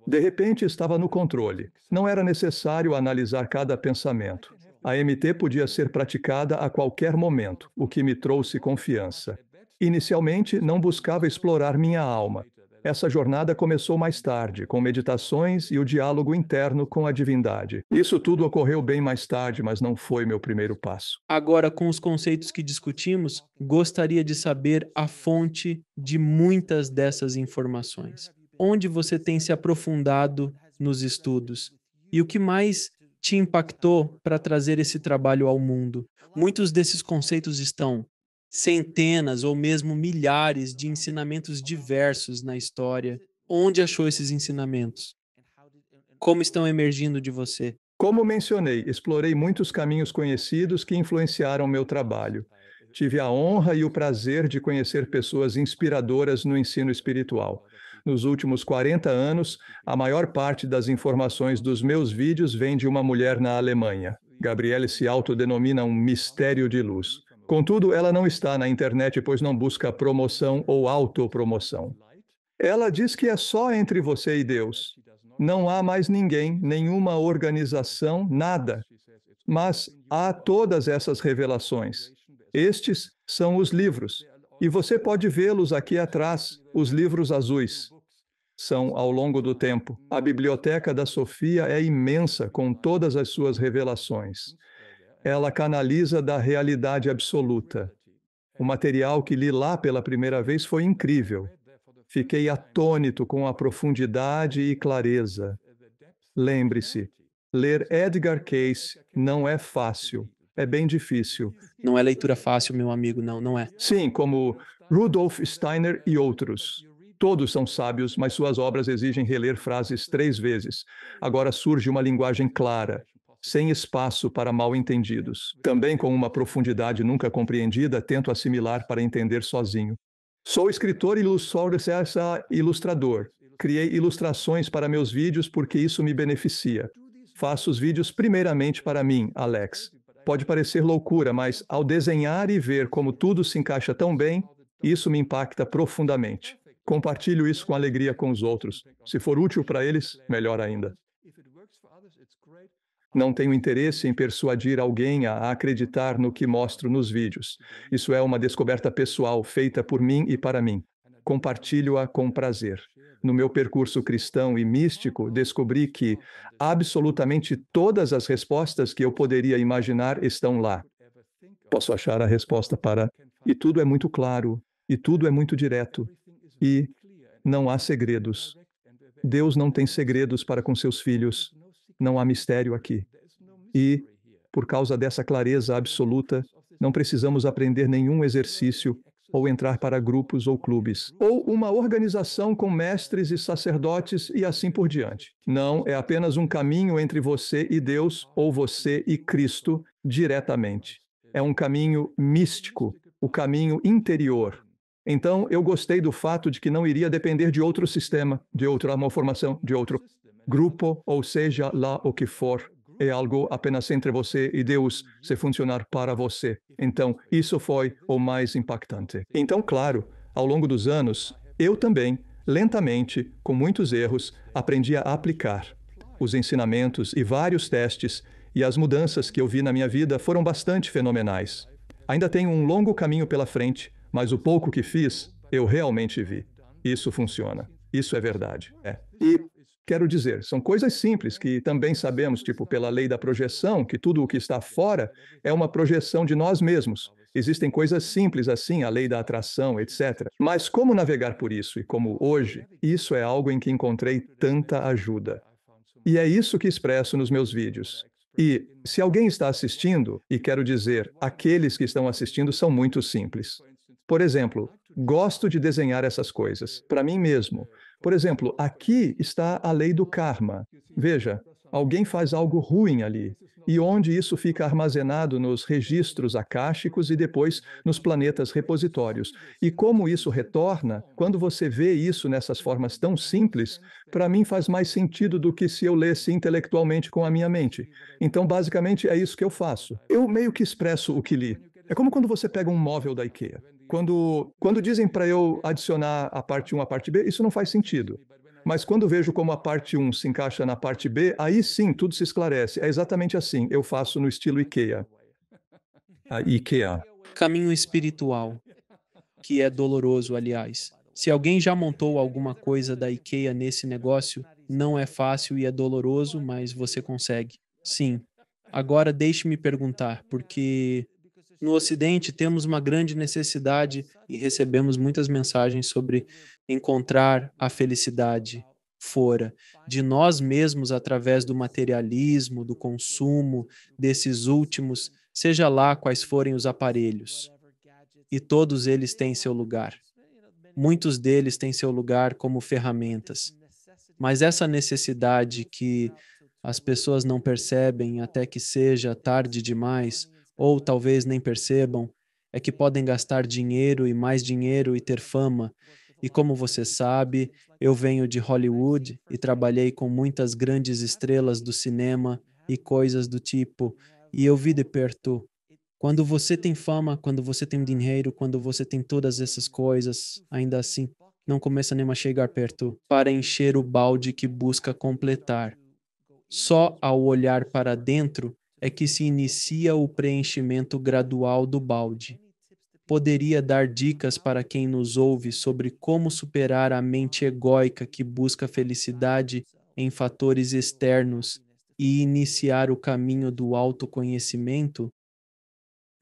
Speaker 1: de repente, estava no controle. Não era necessário analisar cada pensamento. A MT podia ser praticada a qualquer momento, o que me trouxe confiança. Inicialmente, não buscava explorar minha alma. Essa jornada começou mais tarde, com meditações e o diálogo interno com a divindade. Isso tudo ocorreu bem mais tarde, mas não foi meu primeiro passo.
Speaker 2: Agora, com os conceitos que discutimos, gostaria de saber a fonte de muitas dessas informações. Onde você tem se aprofundado nos estudos? E o que mais te impactou para trazer esse trabalho ao mundo? Muitos desses conceitos estão centenas ou mesmo milhares de ensinamentos diversos na história. Onde achou esses ensinamentos? Como estão emergindo de você? Como mencionei, explorei muitos caminhos conhecidos que influenciaram
Speaker 1: meu trabalho. Tive a honra e o prazer de conhecer pessoas inspiradoras no ensino espiritual nos últimos 40 anos, a maior parte das informações dos meus vídeos vem de uma mulher na Alemanha. Gabriele se autodenomina um mistério de luz. Contudo, ela não está na internet, pois não busca promoção ou autopromoção. Ela diz que é só entre você e Deus. Não há mais ninguém, nenhuma organização, nada. Mas há todas essas revelações. Estes são os livros. E você pode vê-los aqui atrás, os livros azuis. São ao longo do tempo. A biblioteca da Sofia é imensa, com todas as suas revelações. Ela canaliza da realidade absoluta. O material que li lá pela primeira vez foi incrível. Fiquei atônito com a profundidade e clareza. Lembre-se, ler Edgar Cayce não é fácil é bem difícil. Não é leitura fácil, meu amigo, não, não é. Sim, como Rudolf Steiner e outros. Todos são sábios, mas suas obras exigem reler frases três vezes. Agora surge uma linguagem clara, sem espaço para mal entendidos. Também com uma profundidade nunca compreendida, tento assimilar para entender sozinho. Sou escritor e ilustrador. Criei ilustrações para meus vídeos porque isso me beneficia. Faço os vídeos primeiramente para mim, Alex. Pode parecer loucura, mas ao desenhar e ver como tudo se encaixa tão bem, isso me impacta profundamente. Compartilho isso com alegria com os outros. Se for útil para eles, melhor ainda. Não tenho interesse em persuadir alguém a acreditar no que mostro nos vídeos. Isso é uma descoberta pessoal feita por mim e para mim compartilho-a com prazer. No meu percurso cristão e místico, descobri que absolutamente todas as respostas que eu poderia imaginar estão lá. Posso achar a resposta para. E tudo é muito claro, e tudo é muito direto, e não há segredos. Deus não tem segredos para com seus filhos. Não há mistério aqui. E, por causa dessa clareza absoluta, não precisamos aprender nenhum exercício ou entrar para grupos ou clubes, ou uma organização com mestres e sacerdotes e assim por diante. Não, é apenas um caminho entre você e Deus, ou você e Cristo, diretamente. É um caminho místico, o caminho interior. Então, eu gostei do fato de que não iria depender de outro sistema, de outra formação, de outro grupo, ou seja lá o que for é algo apenas entre você e Deus, uhum. se funcionar para você. Então, isso foi o mais impactante. Então, claro, ao longo dos anos, eu também, lentamente, com muitos erros, aprendi a aplicar os ensinamentos e vários testes, e as mudanças que eu vi na minha vida foram bastante fenomenais. Ainda tenho um longo caminho pela frente, mas o pouco que fiz, eu realmente vi. Isso funciona. Isso é verdade. É. E Quero dizer, são coisas simples que também sabemos, tipo pela lei da projeção, que tudo o que está fora é uma projeção de nós mesmos. Existem coisas simples assim, a lei da atração, etc. Mas como navegar por isso e como hoje, isso é algo em que encontrei tanta ajuda. E é isso que expresso nos meus vídeos. E se alguém está assistindo, e quero dizer, aqueles que estão assistindo são muito simples. Por exemplo, gosto de desenhar essas coisas para mim mesmo. Por exemplo, aqui está a lei do karma. Veja, alguém faz algo ruim ali, e onde isso fica armazenado nos registros akáshicos e depois nos planetas repositórios. E como isso retorna, quando você vê isso nessas formas tão simples, para mim faz mais sentido do que se eu lesse intelectualmente com a minha mente. Então, basicamente, é isso que eu faço. Eu meio que expresso o que li. É como quando você pega um móvel da IKEA. Quando, quando dizem para eu adicionar a parte 1 à parte B, isso não faz sentido. Mas quando vejo como a parte 1 se encaixa na parte B, aí sim tudo se esclarece. É exatamente assim. Eu faço no estilo IKEA. A IKEA.
Speaker 2: Caminho espiritual, que é doloroso, aliás. Se alguém já montou alguma coisa da IKEA nesse negócio, não é fácil e é doloroso, mas você consegue. Sim. Agora deixe-me perguntar, porque no Ocidente temos uma grande necessidade e recebemos muitas mensagens sobre encontrar a felicidade fora de nós mesmos através do materialismo, do consumo, desses últimos, seja lá quais forem os aparelhos. E todos eles têm seu lugar. Muitos deles têm seu lugar como ferramentas. Mas essa necessidade que as pessoas não percebem até que seja tarde demais ou talvez nem percebam, é que podem gastar dinheiro e mais dinheiro e ter fama. E como você sabe, eu venho de Hollywood e trabalhei com muitas grandes estrelas do cinema e coisas do tipo, e eu vi de perto. Quando você tem fama, quando você tem dinheiro, quando você tem todas essas coisas, ainda assim, não começa nem a chegar perto para encher o balde que busca completar. Só ao olhar para dentro é que se inicia o preenchimento gradual do balde. Poderia dar dicas para quem nos ouve sobre como superar a mente egóica que busca felicidade em fatores externos e iniciar o caminho do autoconhecimento?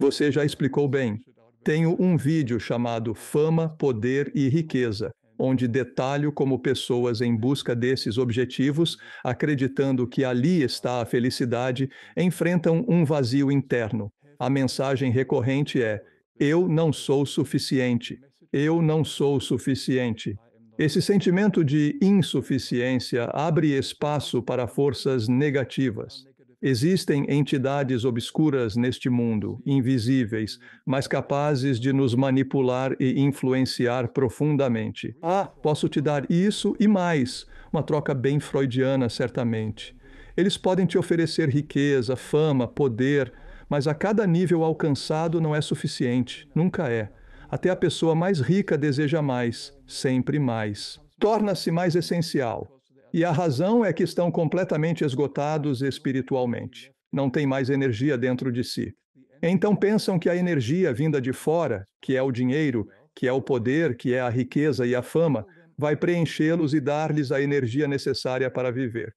Speaker 1: Você já explicou bem. Tenho um vídeo chamado Fama, Poder e Riqueza, onde detalho como pessoas em busca desses objetivos, acreditando que ali está a felicidade, enfrentam um vazio interno. A mensagem recorrente é: eu não sou suficiente. Eu não sou suficiente. Esse sentimento de insuficiência abre espaço para forças negativas. Existem entidades obscuras neste mundo, invisíveis, mas capazes de nos manipular e influenciar profundamente. Ah, posso te dar isso e mais. Uma troca bem freudiana, certamente. Eles podem te oferecer riqueza, fama, poder, mas a cada nível alcançado não é suficiente, nunca é. Até a pessoa mais rica deseja mais, sempre mais. Torna-se mais essencial. E a razão é que estão completamente esgotados espiritualmente. Não têm mais energia dentro de si. Então pensam que a energia vinda de fora, que é o dinheiro, que é o poder, que é a riqueza e a fama, vai preenchê-los e dar-lhes a energia necessária para viver.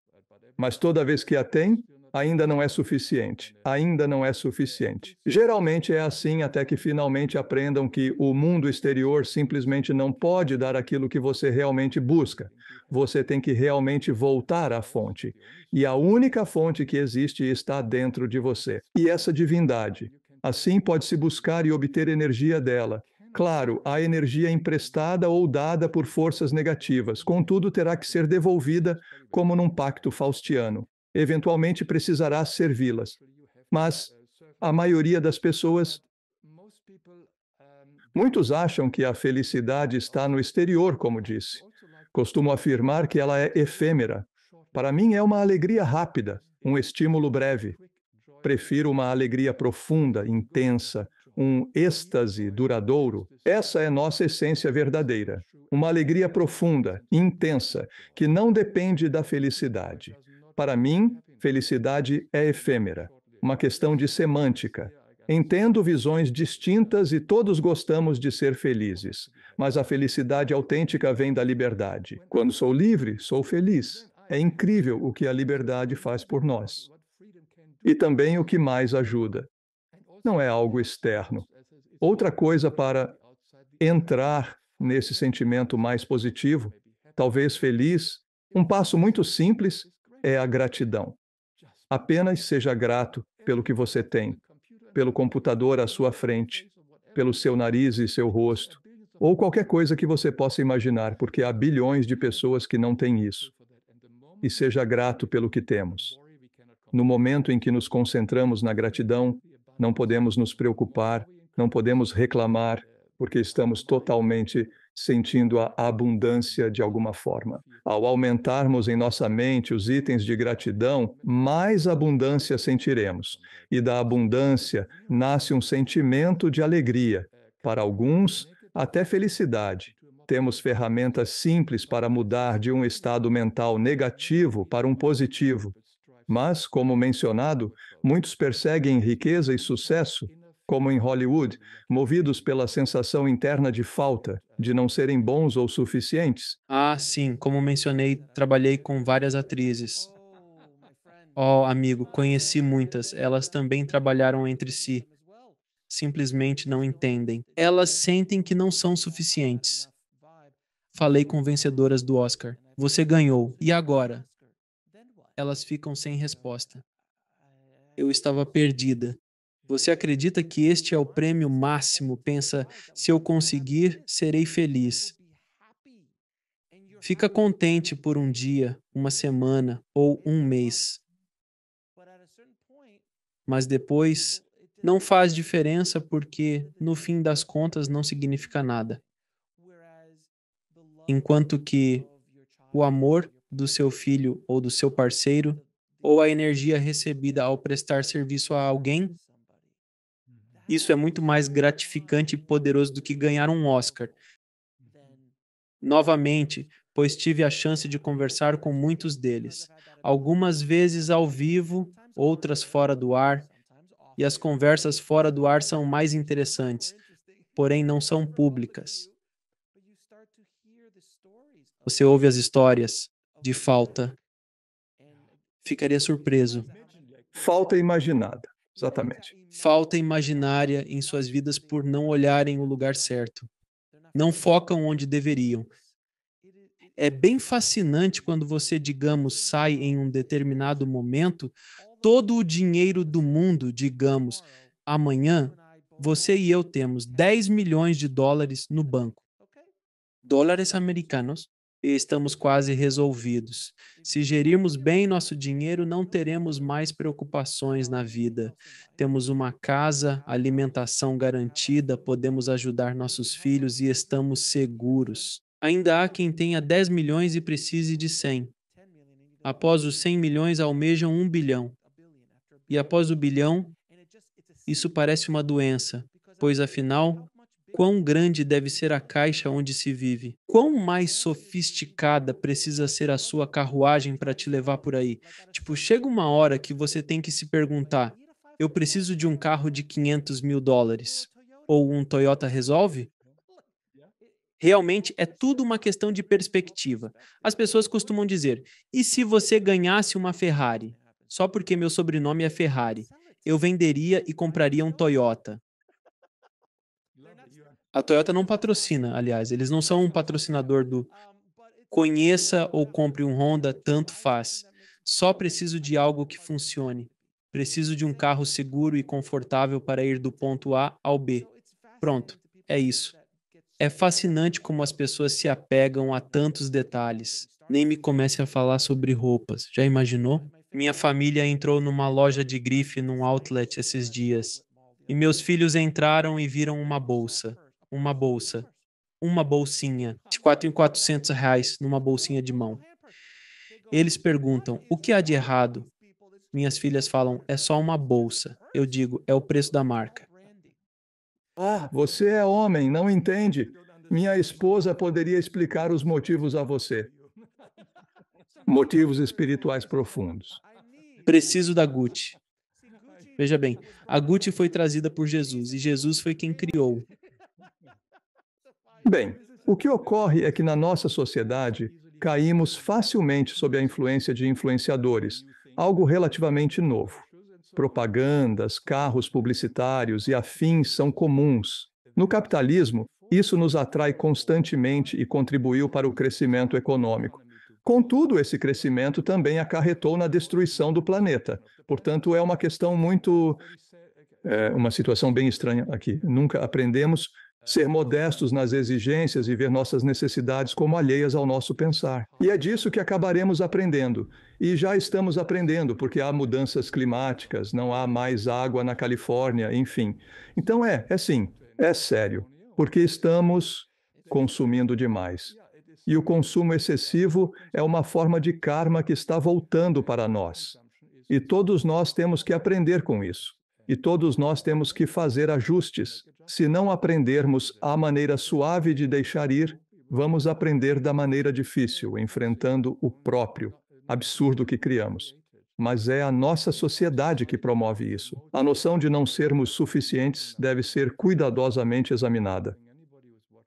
Speaker 1: Mas toda vez que a têm, ainda não é suficiente, ainda não é suficiente. Geralmente é assim até que finalmente aprendam que o mundo exterior simplesmente não pode dar aquilo que você realmente busca. Você tem que realmente voltar à fonte. E a única fonte que existe está dentro de você. E essa divindade. Assim pode-se buscar e obter energia dela. Claro, a energia emprestada ou dada por forças negativas, contudo terá que ser devolvida como num pacto faustiano eventualmente precisará servi-las. Mas a maioria das pessoas. Muitos acham que a felicidade está no exterior, como disse. Costumo afirmar que ela é efêmera. Para mim, é uma alegria rápida, um estímulo breve. Prefiro uma alegria profunda, intensa, um êxtase duradouro. Essa é nossa essência verdadeira. Uma alegria profunda, intensa, que não depende da felicidade. Para mim, felicidade é efêmera, uma questão de semântica. Entendo visões distintas e todos gostamos de ser felizes, mas a felicidade autêntica vem da liberdade. Quando sou livre, sou feliz. É incrível o que a liberdade faz por nós. E também o que mais ajuda. Não é algo externo. Outra coisa para entrar nesse sentimento mais positivo, talvez feliz, um passo muito simples é a gratidão. Apenas seja grato pelo que você tem, pelo computador à sua frente, pelo seu nariz e seu rosto, ou qualquer coisa que você possa imaginar, porque há bilhões de pessoas que não têm isso. E seja grato pelo que temos. No momento em que nos concentramos na gratidão, não podemos nos preocupar, não podemos reclamar, porque estamos totalmente sentindo a abundância de alguma forma. Ao aumentarmos em nossa mente os itens de gratidão, mais abundância sentiremos. E da abundância nasce um sentimento de alegria, é, para é alguns, até felicidade. Temos ferramentas simples para mudar de um estado mental negativo para um positivo. Mas, como mencionado, muitos perseguem riqueza e sucesso como em Hollywood, movidos pela sensação interna de falta, de não serem bons ou suficientes?
Speaker 2: Ah, sim. Como mencionei, trabalhei com várias atrizes. Oh, amigo, conheci muitas. Elas também trabalharam entre si. Simplesmente não entendem. Elas sentem que não são suficientes. Falei com vencedoras do Oscar. Você ganhou. E agora? Elas ficam sem resposta. Eu estava perdida. Você acredita que este é o prêmio máximo? Pensa, se eu conseguir, serei feliz. Fica contente por um dia, uma semana ou um mês. Mas depois não faz diferença porque, no fim das contas, não significa nada. Enquanto que o amor do seu filho ou do seu parceiro, ou a energia recebida ao prestar serviço a alguém, isso é muito mais gratificante e poderoso do que ganhar um Oscar. Novamente, pois tive a chance de conversar com muitos deles, algumas vezes ao vivo, outras fora do ar, e as conversas fora do ar são mais interessantes, porém não são públicas. Você ouve as histórias de falta. Ficaria surpreso. Falta imaginada. Exatamente. Falta imaginária em suas vidas por não olharem o lugar certo. Não focam onde deveriam. É bem fascinante quando você, digamos, sai em um determinado momento, todo o dinheiro do mundo, digamos, amanhã, você e eu temos 10 milhões de dólares no banco. Dólares americanos estamos quase resolvidos. Se gerirmos bem nosso dinheiro, não teremos mais preocupações na vida. Temos uma casa, alimentação garantida, podemos ajudar nossos filhos e estamos seguros. Ainda há quem tenha 10 milhões e precise de 100. Após os 100 milhões, almejam 1 bilhão. E após o bilhão, isso parece uma doença, pois afinal, Quão grande deve ser a caixa onde se vive? Quão mais sofisticada precisa ser a sua carruagem para te levar por aí? Tipo, chega uma hora que você tem que se perguntar: eu preciso de um carro de 500 mil dólares? Ou um Toyota resolve? Realmente é tudo uma questão de perspectiva. As pessoas costumam dizer: e se você ganhasse uma Ferrari? Só porque meu sobrenome é Ferrari, eu venderia e compraria um Toyota. A Toyota não patrocina, aliás, eles não são um patrocinador do conheça ou compre um Honda, tanto faz. Só preciso de algo que funcione. Preciso de um carro seguro e confortável para ir do ponto A ao B. Pronto, é isso. É fascinante como as pessoas se apegam a tantos detalhes. Nem me comece a falar sobre roupas. Já imaginou? Minha família entrou numa loja de grife num outlet esses dias. E meus filhos entraram e viram uma bolsa uma bolsa, uma bolsinha, de 4 em 400 reais numa bolsinha de mão. Eles perguntam, o que há de errado? Minhas filhas falam, é só uma bolsa. Eu digo, é o preço da marca.
Speaker 1: Ah, você é homem, não entende. Minha esposa poderia explicar os motivos a você. Motivos espirituais profundos.
Speaker 2: Preciso da Gucci. Veja bem, a Gucci foi trazida por Jesus e Jesus foi quem criou.
Speaker 1: Bem, o que ocorre é que na nossa sociedade caímos facilmente sob a influência de influenciadores, algo relativamente novo. Propagandas, carros publicitários e afins são comuns. No capitalismo, isso nos atrai constantemente e contribuiu para o crescimento econômico. Contudo, esse crescimento também acarretou na destruição do planeta. Portanto, é uma questão muito. É uma situação bem estranha aqui. Nunca aprendemos ser modestos nas exigências e ver nossas necessidades como alheias ao nosso pensar. E é disso que acabaremos aprendendo. E já estamos aprendendo, porque há mudanças climáticas, não há mais água na Califórnia, enfim. Então é, é sim, é sério, porque estamos consumindo demais. E o consumo excessivo é uma forma de karma que está voltando para nós. E todos nós temos que aprender com isso. E todos nós temos que fazer ajustes se não aprendermos a maneira suave de deixar ir, vamos aprender da maneira difícil, enfrentando o próprio absurdo que criamos. Mas é a nossa sociedade que promove isso. A noção de não sermos suficientes deve ser cuidadosamente examinada.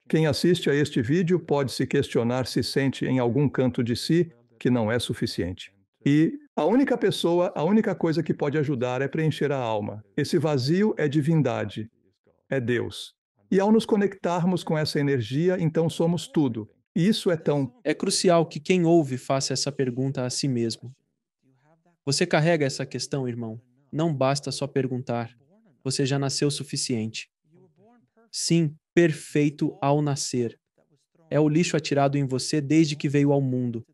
Speaker 1: Quem assiste a este vídeo pode se questionar se sente em algum canto de si que não é suficiente. E a única pessoa, a única coisa que pode ajudar é preencher a alma. Esse vazio é divindade, é Deus. E ao nos conectarmos com essa energia, então somos tudo. E isso é tão.
Speaker 2: É crucial que quem ouve faça essa pergunta a si mesmo. Você carrega essa questão, irmão. Não basta só perguntar. Você já nasceu o suficiente. Sim, perfeito ao nascer. É o lixo atirado em você desde que veio ao mundo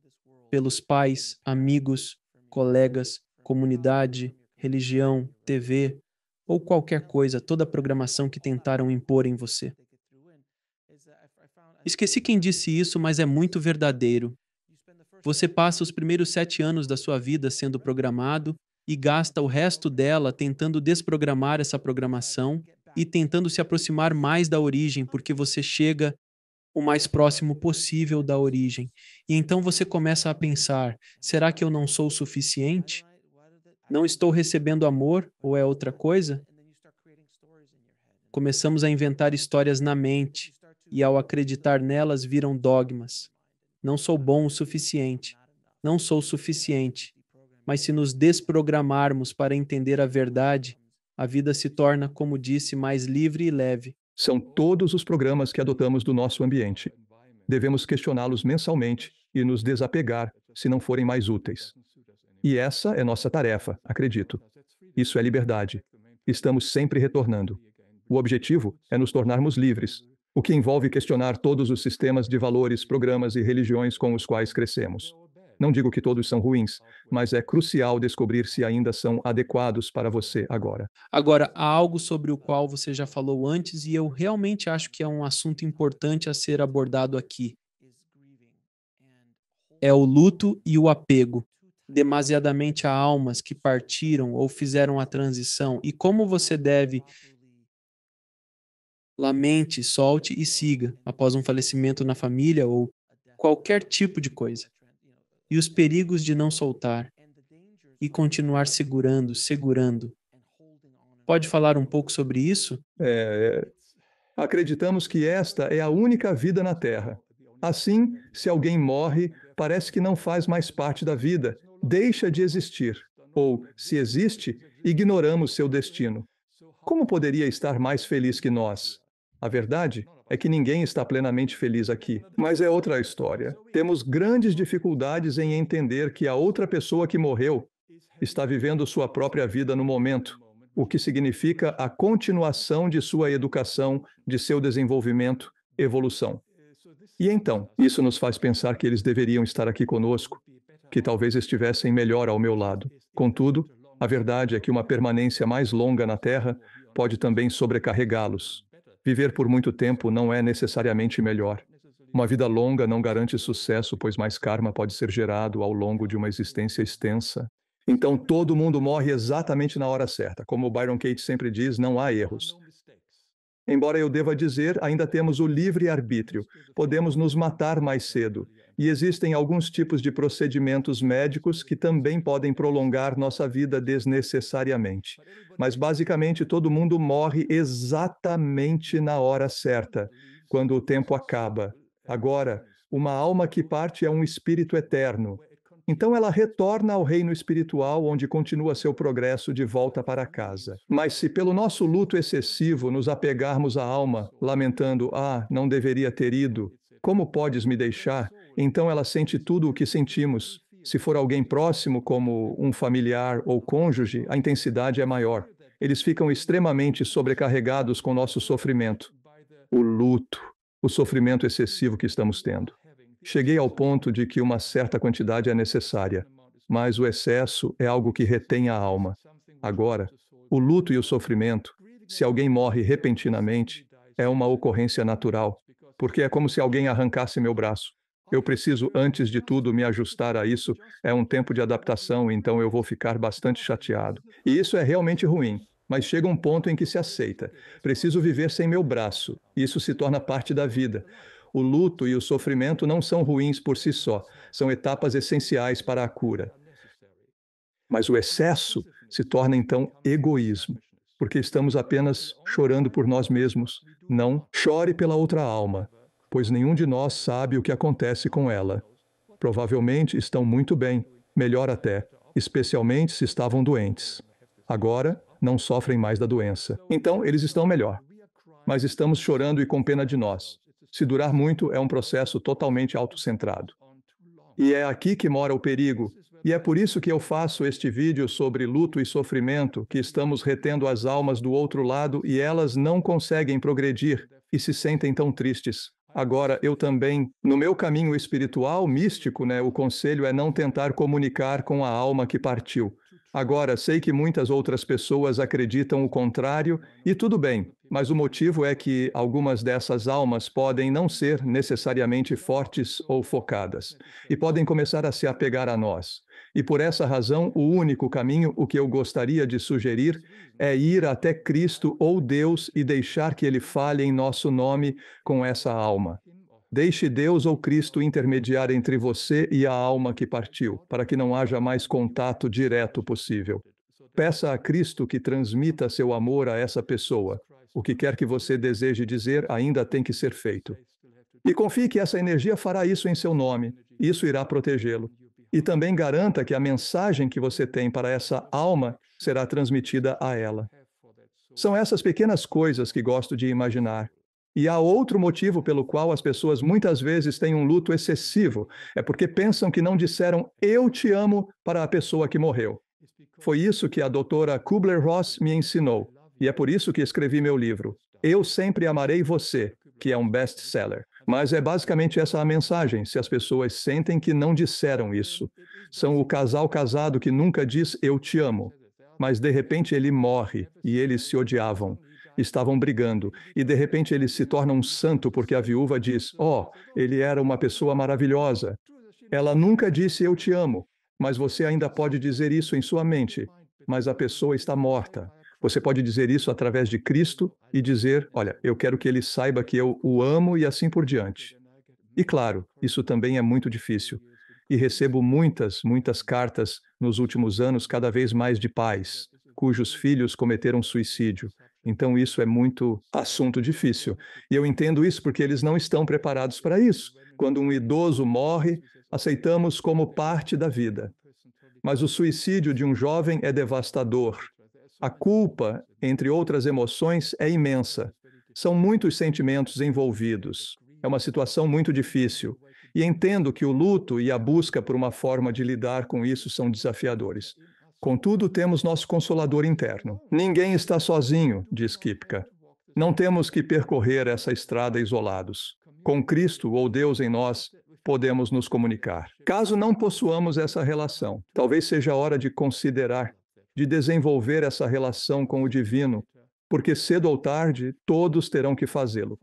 Speaker 2: pelos pais, amigos, colegas, comunidade, religião, TV, ou qualquer coisa, toda a programação que tentaram impor em você. Esqueci quem disse isso, mas é muito verdadeiro. Você passa os primeiros sete anos da sua vida sendo programado e gasta o resto dela tentando desprogramar essa programação e tentando se aproximar mais da origem, porque você chega o mais próximo possível da origem. E então você começa a pensar: será que eu não sou o suficiente? não estou recebendo amor ou é outra coisa, começamos a inventar histórias na mente e, ao acreditar nelas, viram dogmas. Não sou bom o suficiente. Não sou suficiente. Mas se nos desprogramarmos para entender a verdade, a vida se torna, como disse, mais livre e
Speaker 1: leve. São todos os programas que adotamos do nosso ambiente. Devemos questioná-los mensalmente e nos desapegar se não forem mais úteis. E essa é nossa tarefa, acredito. Isso é liberdade. Estamos sempre retornando. O objetivo é nos tornarmos livres, o que envolve questionar todos os sistemas de valores, programas e religiões com os quais crescemos. Não digo que todos são ruins, mas é crucial descobrir se ainda são adequados para você agora.
Speaker 2: Agora, há algo sobre o qual você já falou antes e eu realmente acho que é um assunto importante a ser abordado aqui. É o luto e o apego demasiadamente a almas que partiram ou fizeram a transição e como você deve lamente, solte e siga após um falecimento na família ou qualquer tipo de coisa. E os perigos de não soltar e continuar segurando, segurando. Pode falar um pouco sobre isso? É, é,
Speaker 1: acreditamos que esta é a única vida na Terra. Assim, se alguém morre, parece que não faz mais parte da vida deixa de existir, ou, se existe, ignoramos seu destino. Como poderia estar mais feliz que nós? A verdade é que ninguém está plenamente feliz aqui. Mas é outra história. Temos grandes dificuldades em entender que a outra pessoa que morreu está vivendo sua própria vida no momento, o que significa a continuação de sua educação, de seu desenvolvimento, evolução. E então, isso nos faz pensar que eles deveriam estar aqui conosco, que talvez estivessem melhor ao meu lado. Contudo, a verdade é que uma permanência mais longa na Terra pode também sobrecarregá-los. Viver por muito tempo não é necessariamente melhor. Uma vida longa não garante sucesso, pois mais karma pode ser gerado ao longo de uma existência extensa. Então todo mundo morre exatamente na hora certa. Como o Byron Katie sempre diz, não há erros. Embora eu deva dizer, ainda temos o livre arbítrio. Podemos nos matar mais cedo. E existem alguns tipos de procedimentos médicos que também podem prolongar nossa vida desnecessariamente. Mas basicamente todo mundo morre exatamente na hora certa, quando o tempo acaba. Agora, uma alma que parte é um espírito eterno. Então ela retorna ao reino espiritual, onde continua seu progresso de volta para casa. Mas se pelo nosso luto excessivo nos apegarmos à alma, lamentando, ah, não deveria ter ido, como podes me deixar? Então ela sente tudo o que sentimos. Se for alguém próximo, como um familiar ou cônjuge, a intensidade é maior. Eles ficam extremamente sobrecarregados com nosso sofrimento, o luto, o sofrimento excessivo que estamos tendo. Cheguei ao ponto de que uma certa quantidade é necessária, mas o excesso é algo que retém a alma. Agora, o luto e o sofrimento, se alguém morre repentinamente, é uma ocorrência natural, porque é como se alguém arrancasse meu braço. Eu preciso, antes de tudo, me ajustar a isso. É um tempo de adaptação, então eu vou ficar bastante chateado. E isso é realmente ruim, mas chega um ponto em que se aceita. Preciso viver sem meu braço. Isso se torna parte da vida. O luto e o sofrimento não são ruins por si só, são etapas essenciais para a cura. Mas o excesso se torna então egoísmo porque estamos apenas chorando por nós mesmos. Não chore pela outra alma, pois nenhum de nós sabe o que acontece com ela. Provavelmente estão muito bem, melhor até, especialmente se estavam doentes. Agora, não sofrem mais da doença. Então, eles estão melhor. Mas estamos chorando e com pena de nós. Se durar muito, é um processo totalmente autocentrado. E é aqui que mora o perigo, e é por isso que eu faço este vídeo sobre luto e sofrimento, que estamos retendo as almas do outro lado e elas não conseguem progredir e se sentem tão tristes. Agora, eu também, no meu caminho espiritual místico, né, o conselho é não tentar comunicar com a alma que partiu. Agora, sei que muitas outras pessoas acreditam o contrário, e tudo bem, mas o motivo é que algumas dessas almas podem não ser necessariamente fortes ou focadas, e podem começar a se apegar a nós. E por essa razão, o único caminho, o que eu gostaria de sugerir, é ir até Cristo ou Deus e deixar que Ele fale em nosso nome com essa alma. Deixe Deus ou Cristo intermediar entre você e a alma que partiu, para que não haja mais contato direto possível. Peça a Cristo que transmita seu amor a essa pessoa. O que quer que você deseje dizer ainda tem que ser feito. E confie que essa energia fará isso em seu nome. Isso irá protegê-lo e também garanta que a mensagem que você tem para essa alma será transmitida a ela. São essas pequenas coisas que gosto de imaginar. E há outro motivo pelo qual as pessoas muitas vezes têm um luto excessivo: é porque pensam que não disseram eu te amo para a pessoa que morreu. Foi isso que a doutora Kubler-Ross me ensinou, e é por isso que escrevi meu livro, Eu Sempre Amarei Você, que é um best-seller. Mas é basicamente essa a mensagem, se as pessoas sentem que não disseram isso. São o casal casado que nunca diz eu te amo, mas de repente ele morre e eles se odiavam. Estavam brigando, e de repente ele se torna um santo porque a viúva diz: Oh, ele era uma pessoa maravilhosa. Ela nunca disse eu te amo, mas você ainda pode dizer isso em sua mente, mas a pessoa está morta. Você pode dizer isso através de Cristo e dizer: Olha, eu quero que ele saiba que eu o amo e assim por diante. E claro, isso também é muito difícil. E recebo muitas, muitas cartas nos últimos anos, cada vez mais de pais cujos filhos cometeram suicídio. Então, isso é muito assunto difícil. E eu entendo isso porque eles não estão preparados para isso. Quando um idoso morre, aceitamos como parte da vida. Mas o suicídio de um jovem é devastador. A culpa, entre outras emoções, é imensa. São muitos sentimentos envolvidos. É uma situação muito difícil. E entendo que o luto e a busca por uma forma de lidar com isso são desafiadores. Contudo, temos nosso consolador interno. Ninguém está sozinho, diz Kipka. Não temos que percorrer essa estrada isolados. Com Cristo ou Deus em nós, podemos nos comunicar. Caso não possuamos essa relação, talvez seja hora de considerar de desenvolver essa relação com o divino, porque cedo ou tarde todos terão que fazê-lo.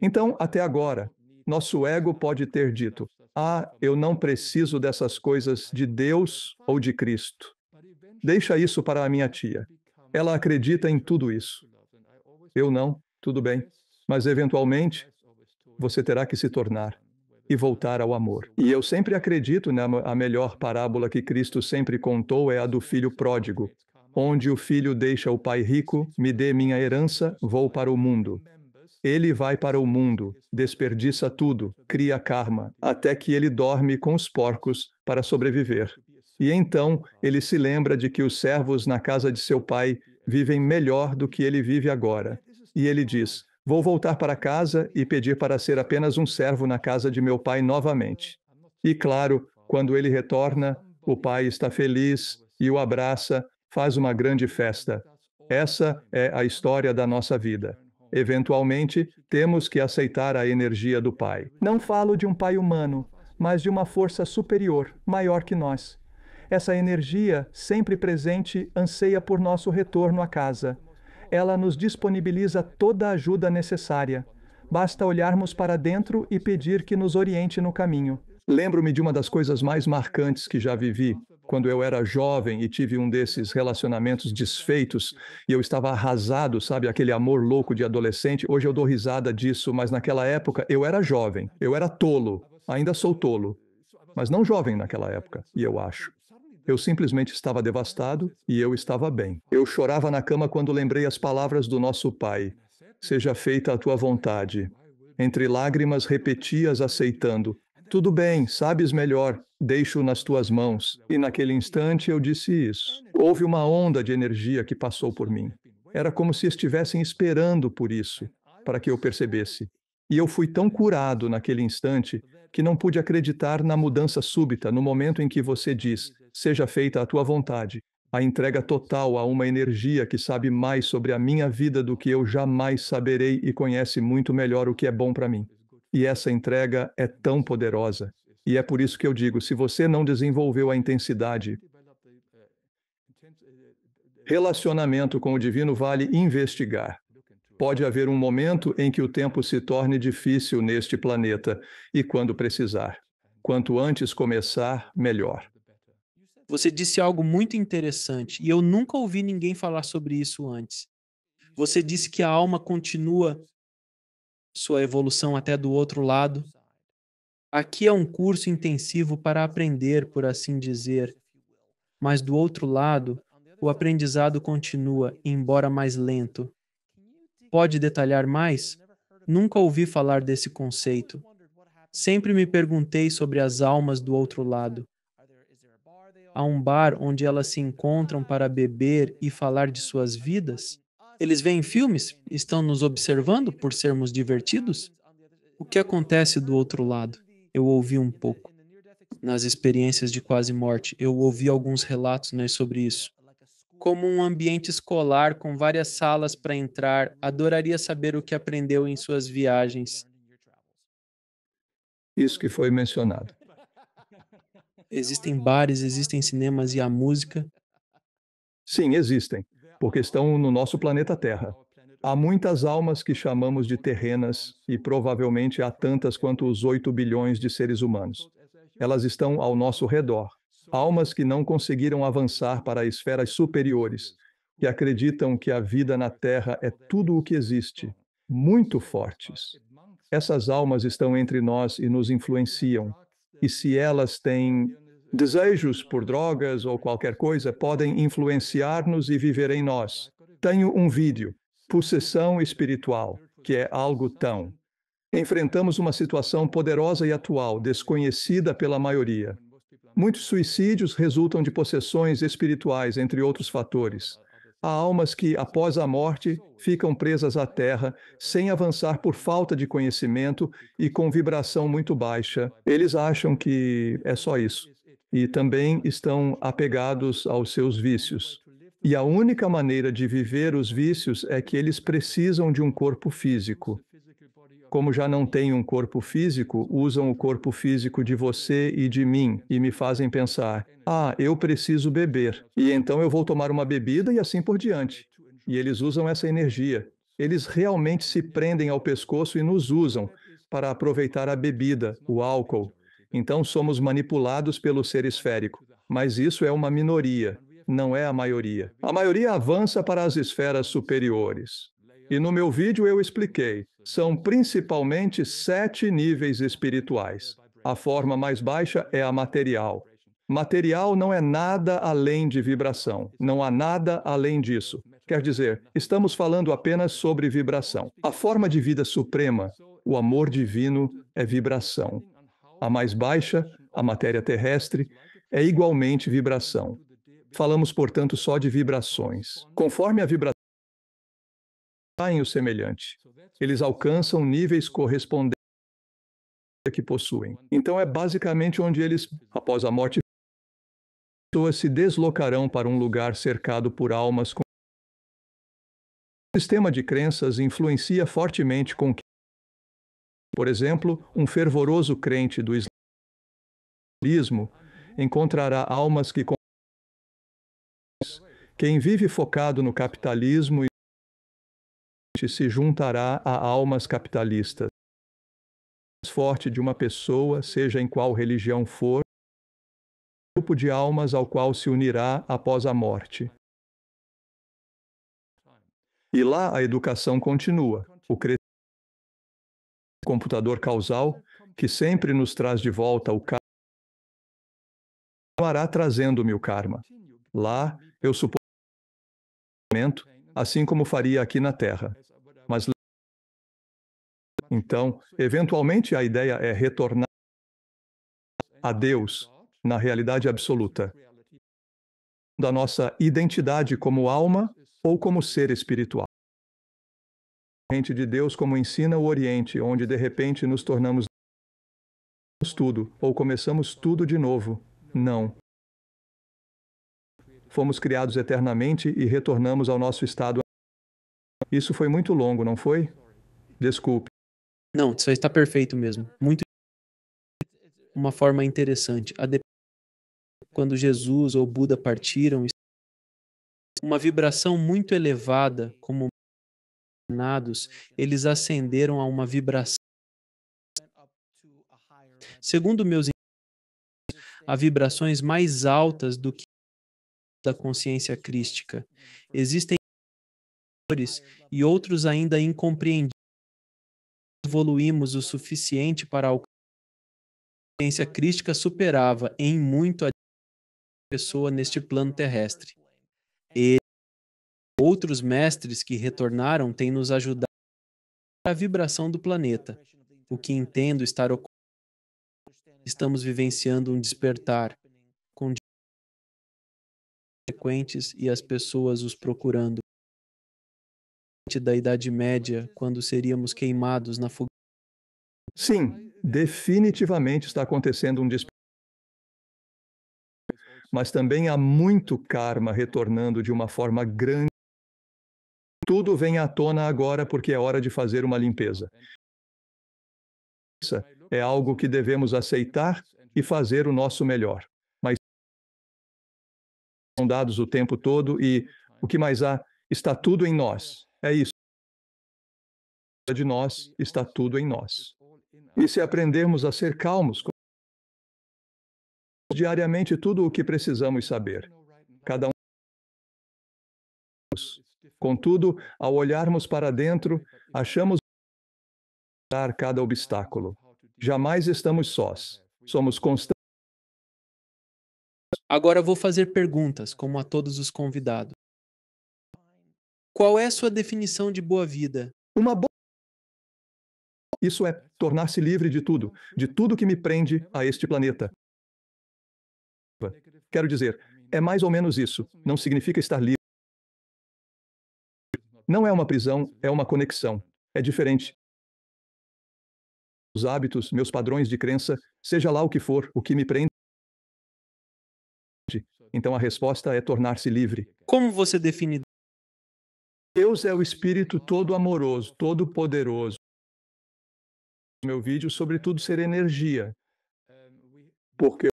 Speaker 1: Então, até agora, nosso ego pode ter dito: Ah, eu não preciso dessas coisas de Deus ou de Cristo. Deixa isso para a minha tia. Ela acredita em tudo isso. Eu não, tudo bem. Mas eventualmente, você terá que se tornar e voltar ao amor. E eu sempre acredito na a melhor parábola que Cristo sempre contou é a do filho pródigo, onde o filho deixa o pai rico, me dê minha herança, vou para o mundo. Ele vai para o mundo, desperdiça tudo, cria karma, até que ele dorme com os porcos para sobreviver. E então ele se lembra de que os servos na casa de seu pai vivem melhor do que ele vive agora. E ele diz: Vou voltar para casa e pedir para ser apenas um servo na casa de meu pai novamente. E claro, quando ele retorna, o pai está feliz e o abraça, faz uma grande festa. Essa é a história da nossa vida. Eventualmente, temos que aceitar a energia do pai. Não falo de um pai humano, mas de uma força superior, maior que nós. Essa energia, sempre presente, anseia por nosso retorno à casa ela nos disponibiliza toda a ajuda necessária. Basta olharmos para dentro e pedir que nos oriente no caminho. Lembro-me de uma das coisas mais marcantes que já vivi, quando eu era jovem e tive um desses relacionamentos desfeitos e eu estava arrasado, sabe, aquele amor louco de adolescente. Hoje eu dou risada disso, mas naquela época eu era jovem, eu era tolo, ainda sou tolo, mas não jovem naquela época, e eu acho. Eu simplesmente estava devastado e eu estava bem. Eu chorava na cama quando lembrei as palavras do nosso Pai: Seja feita a tua vontade. Entre lágrimas repetias aceitando: Tudo bem, sabes melhor, deixo nas tuas mãos. E naquele instante eu disse isso. Houve uma onda de energia que passou por mim. Era como se estivessem esperando por isso, para que eu percebesse. E eu fui tão curado naquele instante que não pude acreditar na mudança súbita no momento em que você diz: seja feita a tua vontade, a entrega total a uma energia que sabe mais sobre a minha vida do que eu jamais saberei e conhece muito melhor o que é bom para mim. E essa entrega é tão poderosa. E é por isso que eu digo: se você não desenvolveu a intensidade, relacionamento com o divino, vale investigar. Pode haver um momento em que o tempo se torne difícil neste planeta, e quando precisar. Quanto antes começar, melhor.
Speaker 2: Você disse algo muito interessante e eu nunca ouvi ninguém falar sobre isso antes. Você disse que a alma continua sua evolução até do outro lado. Aqui é um curso intensivo para aprender, por assim dizer, mas do outro lado, o aprendizado continua, embora mais lento. Pode detalhar mais? Nunca ouvi falar desse conceito. Sempre me perguntei sobre as almas do outro lado a um bar onde elas se encontram para beber e falar de suas vidas? Eles veem filmes? Estão nos observando por sermos divertidos? O que acontece do outro lado? Eu ouvi um pouco. Nas experiências de quase morte, eu ouvi alguns relatos né, sobre isso. Como um ambiente escolar com várias salas para entrar, adoraria saber o que aprendeu em suas viagens. Isso que foi mencionado. Existem bares, existem cinemas e a música?
Speaker 1: Sim, existem, porque estão no nosso planeta Terra. Há muitas almas que chamamos de terrenas e provavelmente há tantas quanto os 8 bilhões de seres humanos. Elas estão ao nosso redor. Almas que não conseguiram avançar para esferas superiores, que acreditam que a vida na Terra é tudo o que existe, muito fortes. Essas almas estão entre nós e nos influenciam, e se elas têm desejos por drogas ou qualquer coisa, podem influenciar-nos e viver em nós. Tenho um vídeo, Possessão Espiritual, que é algo tão. Enfrentamos uma situação poderosa e atual, desconhecida pela maioria. Muitos suicídios resultam de possessões espirituais, entre outros fatores. Há almas que, após a morte, ficam presas à terra, sem avançar por falta de conhecimento e com vibração muito baixa. Eles acham que é só isso. E também estão apegados aos seus vícios. E a única maneira de viver os vícios é que eles precisam de um corpo físico como já não têm um corpo físico, usam o corpo físico de você e de mim e me fazem pensar: ah, eu preciso beber, e então eu vou tomar uma bebida e assim por diante. E eles usam essa energia. Eles realmente se prendem ao pescoço e nos usam para aproveitar a bebida, o álcool. Então somos manipulados pelo ser esférico. Mas isso é uma minoria, não é a maioria. A maioria avança para as esferas superiores. E no meu vídeo eu expliquei. São principalmente sete níveis espirituais. A forma mais baixa é a material. Material não é nada além de vibração. Não há nada além disso. Quer dizer, estamos falando apenas sobre vibração. A forma de vida suprema, o amor divino, é vibração. A mais baixa, a matéria terrestre, é igualmente vibração. Falamos, portanto, só de vibrações. Conforme a vibração, saem o semelhante. Eles alcançam níveis correspondentes que possuem. Então é basicamente onde eles, após a morte, pessoas se deslocarão para um lugar cercado por almas com o sistema de crenças influencia fortemente com que. por exemplo, um fervoroso crente do islamismo encontrará almas que é quem vive focado no capitalismo e forte se juntará a almas capitalistas. Forte de uma pessoa, seja em qual religião for, grupo de almas ao qual se unirá após a morte. E lá a educação continua, o crescimento do computador causal, que sempre nos traz de volta o karma, continuará trazendo-me o karma. Lá, eu suponho, assim como faria aqui na Terra mas então, eventualmente a ideia é retornar a Deus na realidade absoluta da nossa identidade como alma ou como ser espiritual. Gente de Deus como ensina o Oriente, onde de repente nos tornamos tudo ou começamos tudo de novo. Não. Fomos criados eternamente e retornamos ao nosso estado isso foi muito longo, não foi?
Speaker 2: Desculpe. Não, isso está perfeito mesmo. Muito uma forma interessante. A quando Jesus ou Buda partiram, uma vibração muito elevada, como nados, eles ascenderam a uma vibração. Segundo meus há vibrações mais altas do que da consciência crística. Existem pecadores e outros ainda incompreendidos, evoluímos o suficiente para alcançar a consciência crítica superava em muito a pessoa neste plano terrestre. Ele outros mestres que retornaram têm nos ajudado a vibração do planeta, o que entendo estar ocorrendo. Estamos vivenciando um despertar com frequentes e as pessoas os procurando da Idade Média, quando seríamos queimados na fogueira? Sim, definitivamente está acontecendo um despertar.
Speaker 1: Mas também há muito karma retornando de uma forma grande. Tudo vem à tona agora porque é hora de fazer uma limpeza. É algo que devemos aceitar e fazer o nosso melhor. Mas são dados o tempo todo e o que mais há está tudo em nós. É isso. De nós está tudo em nós. E se aprendermos a ser calmos, diariamente tudo o que precisamos saber. Cada um. Contudo, ao olharmos para dentro, achamos cada obstáculo. Jamais estamos sós. Somos constantes.
Speaker 2: Agora vou fazer perguntas, como a todos os convidados. Qual é a sua definição de boa vida? Uma boa
Speaker 1: isso é tornar-se livre de tudo, de tudo que me prende a este planeta. Quero dizer, é mais ou menos isso. Não significa estar livre. Não é uma prisão, é uma conexão. É diferente. Os hábitos, meus padrões de crença, seja lá o que for, o que me prende. Então a resposta é tornar-se livre. Como você define Deus é o Espírito todo amoroso, todo poderoso. Meu vídeo, sobretudo, ser energia. Porque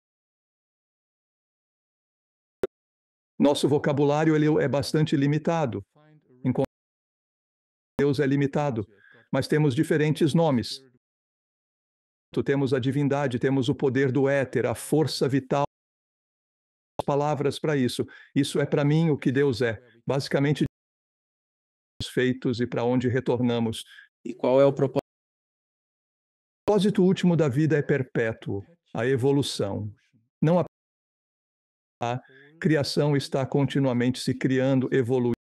Speaker 1: nosso vocabulário ele é bastante limitado. Enquanto Deus é limitado, mas temos diferentes nomes. Temos a divindade, temos o poder do éter, a força vital. Palavras para isso. Isso é para mim o que Deus é. Basicamente, feitos e para onde retornamos. E qual é o propósito? O propósito último da vida é perpétuo, a evolução. Não a criação está continuamente se criando, evoluindo.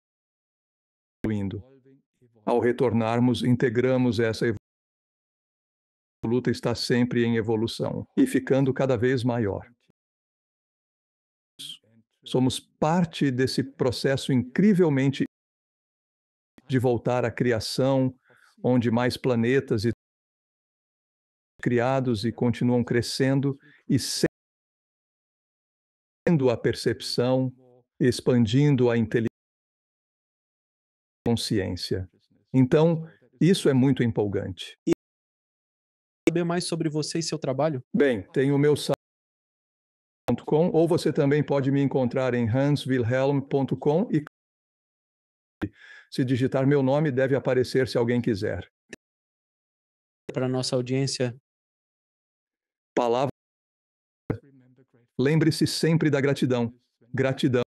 Speaker 1: Ao retornarmos, integramos essa evolução. A luta está sempre em evolução e ficando cada vez maior. Somos parte desse processo incrivelmente de voltar à criação, onde mais planetas e criados e continuam crescendo e sendo a percepção, expandindo a inteligência consciência. Então, isso é muito empolgante. E
Speaker 2: saber mais sobre você e seu trabalho? Bem, tem o meu
Speaker 1: site ou você também pode me encontrar em hanswilhelm.com e se digitar meu nome, deve aparecer se alguém quiser.
Speaker 2: Para nossa audiência.
Speaker 1: Palavra. Lembre-se sempre da gratidão. Gratidão.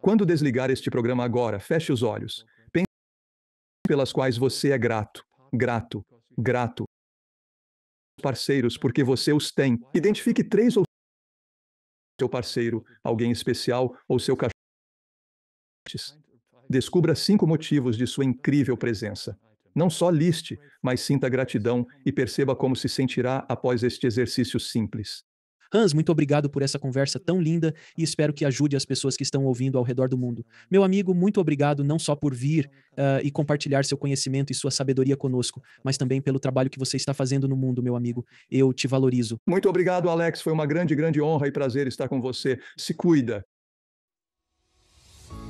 Speaker 1: Quando desligar este programa agora, feche os olhos. Pense pelas quais você é grato, grato, grato. Parceiros, porque você os tem. Identifique três ou seu parceiro, alguém especial ou seu cachorro. Descubra cinco motivos de sua incrível presença. Não só liste, mas sinta gratidão e perceba como se sentirá após este exercício simples.
Speaker 2: Hans, muito obrigado por essa conversa tão linda e espero que ajude as pessoas que estão ouvindo ao redor do mundo. Meu amigo, muito obrigado não só por vir uh, e compartilhar seu conhecimento e sua sabedoria conosco, mas também pelo trabalho que você está fazendo no mundo, meu amigo. Eu te valorizo.
Speaker 1: Muito obrigado, Alex. Foi uma grande, grande honra e prazer estar com você. Se cuida.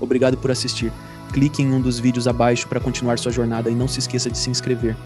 Speaker 2: Obrigado por assistir. Clique em um dos vídeos abaixo para continuar sua jornada e não se esqueça de se inscrever.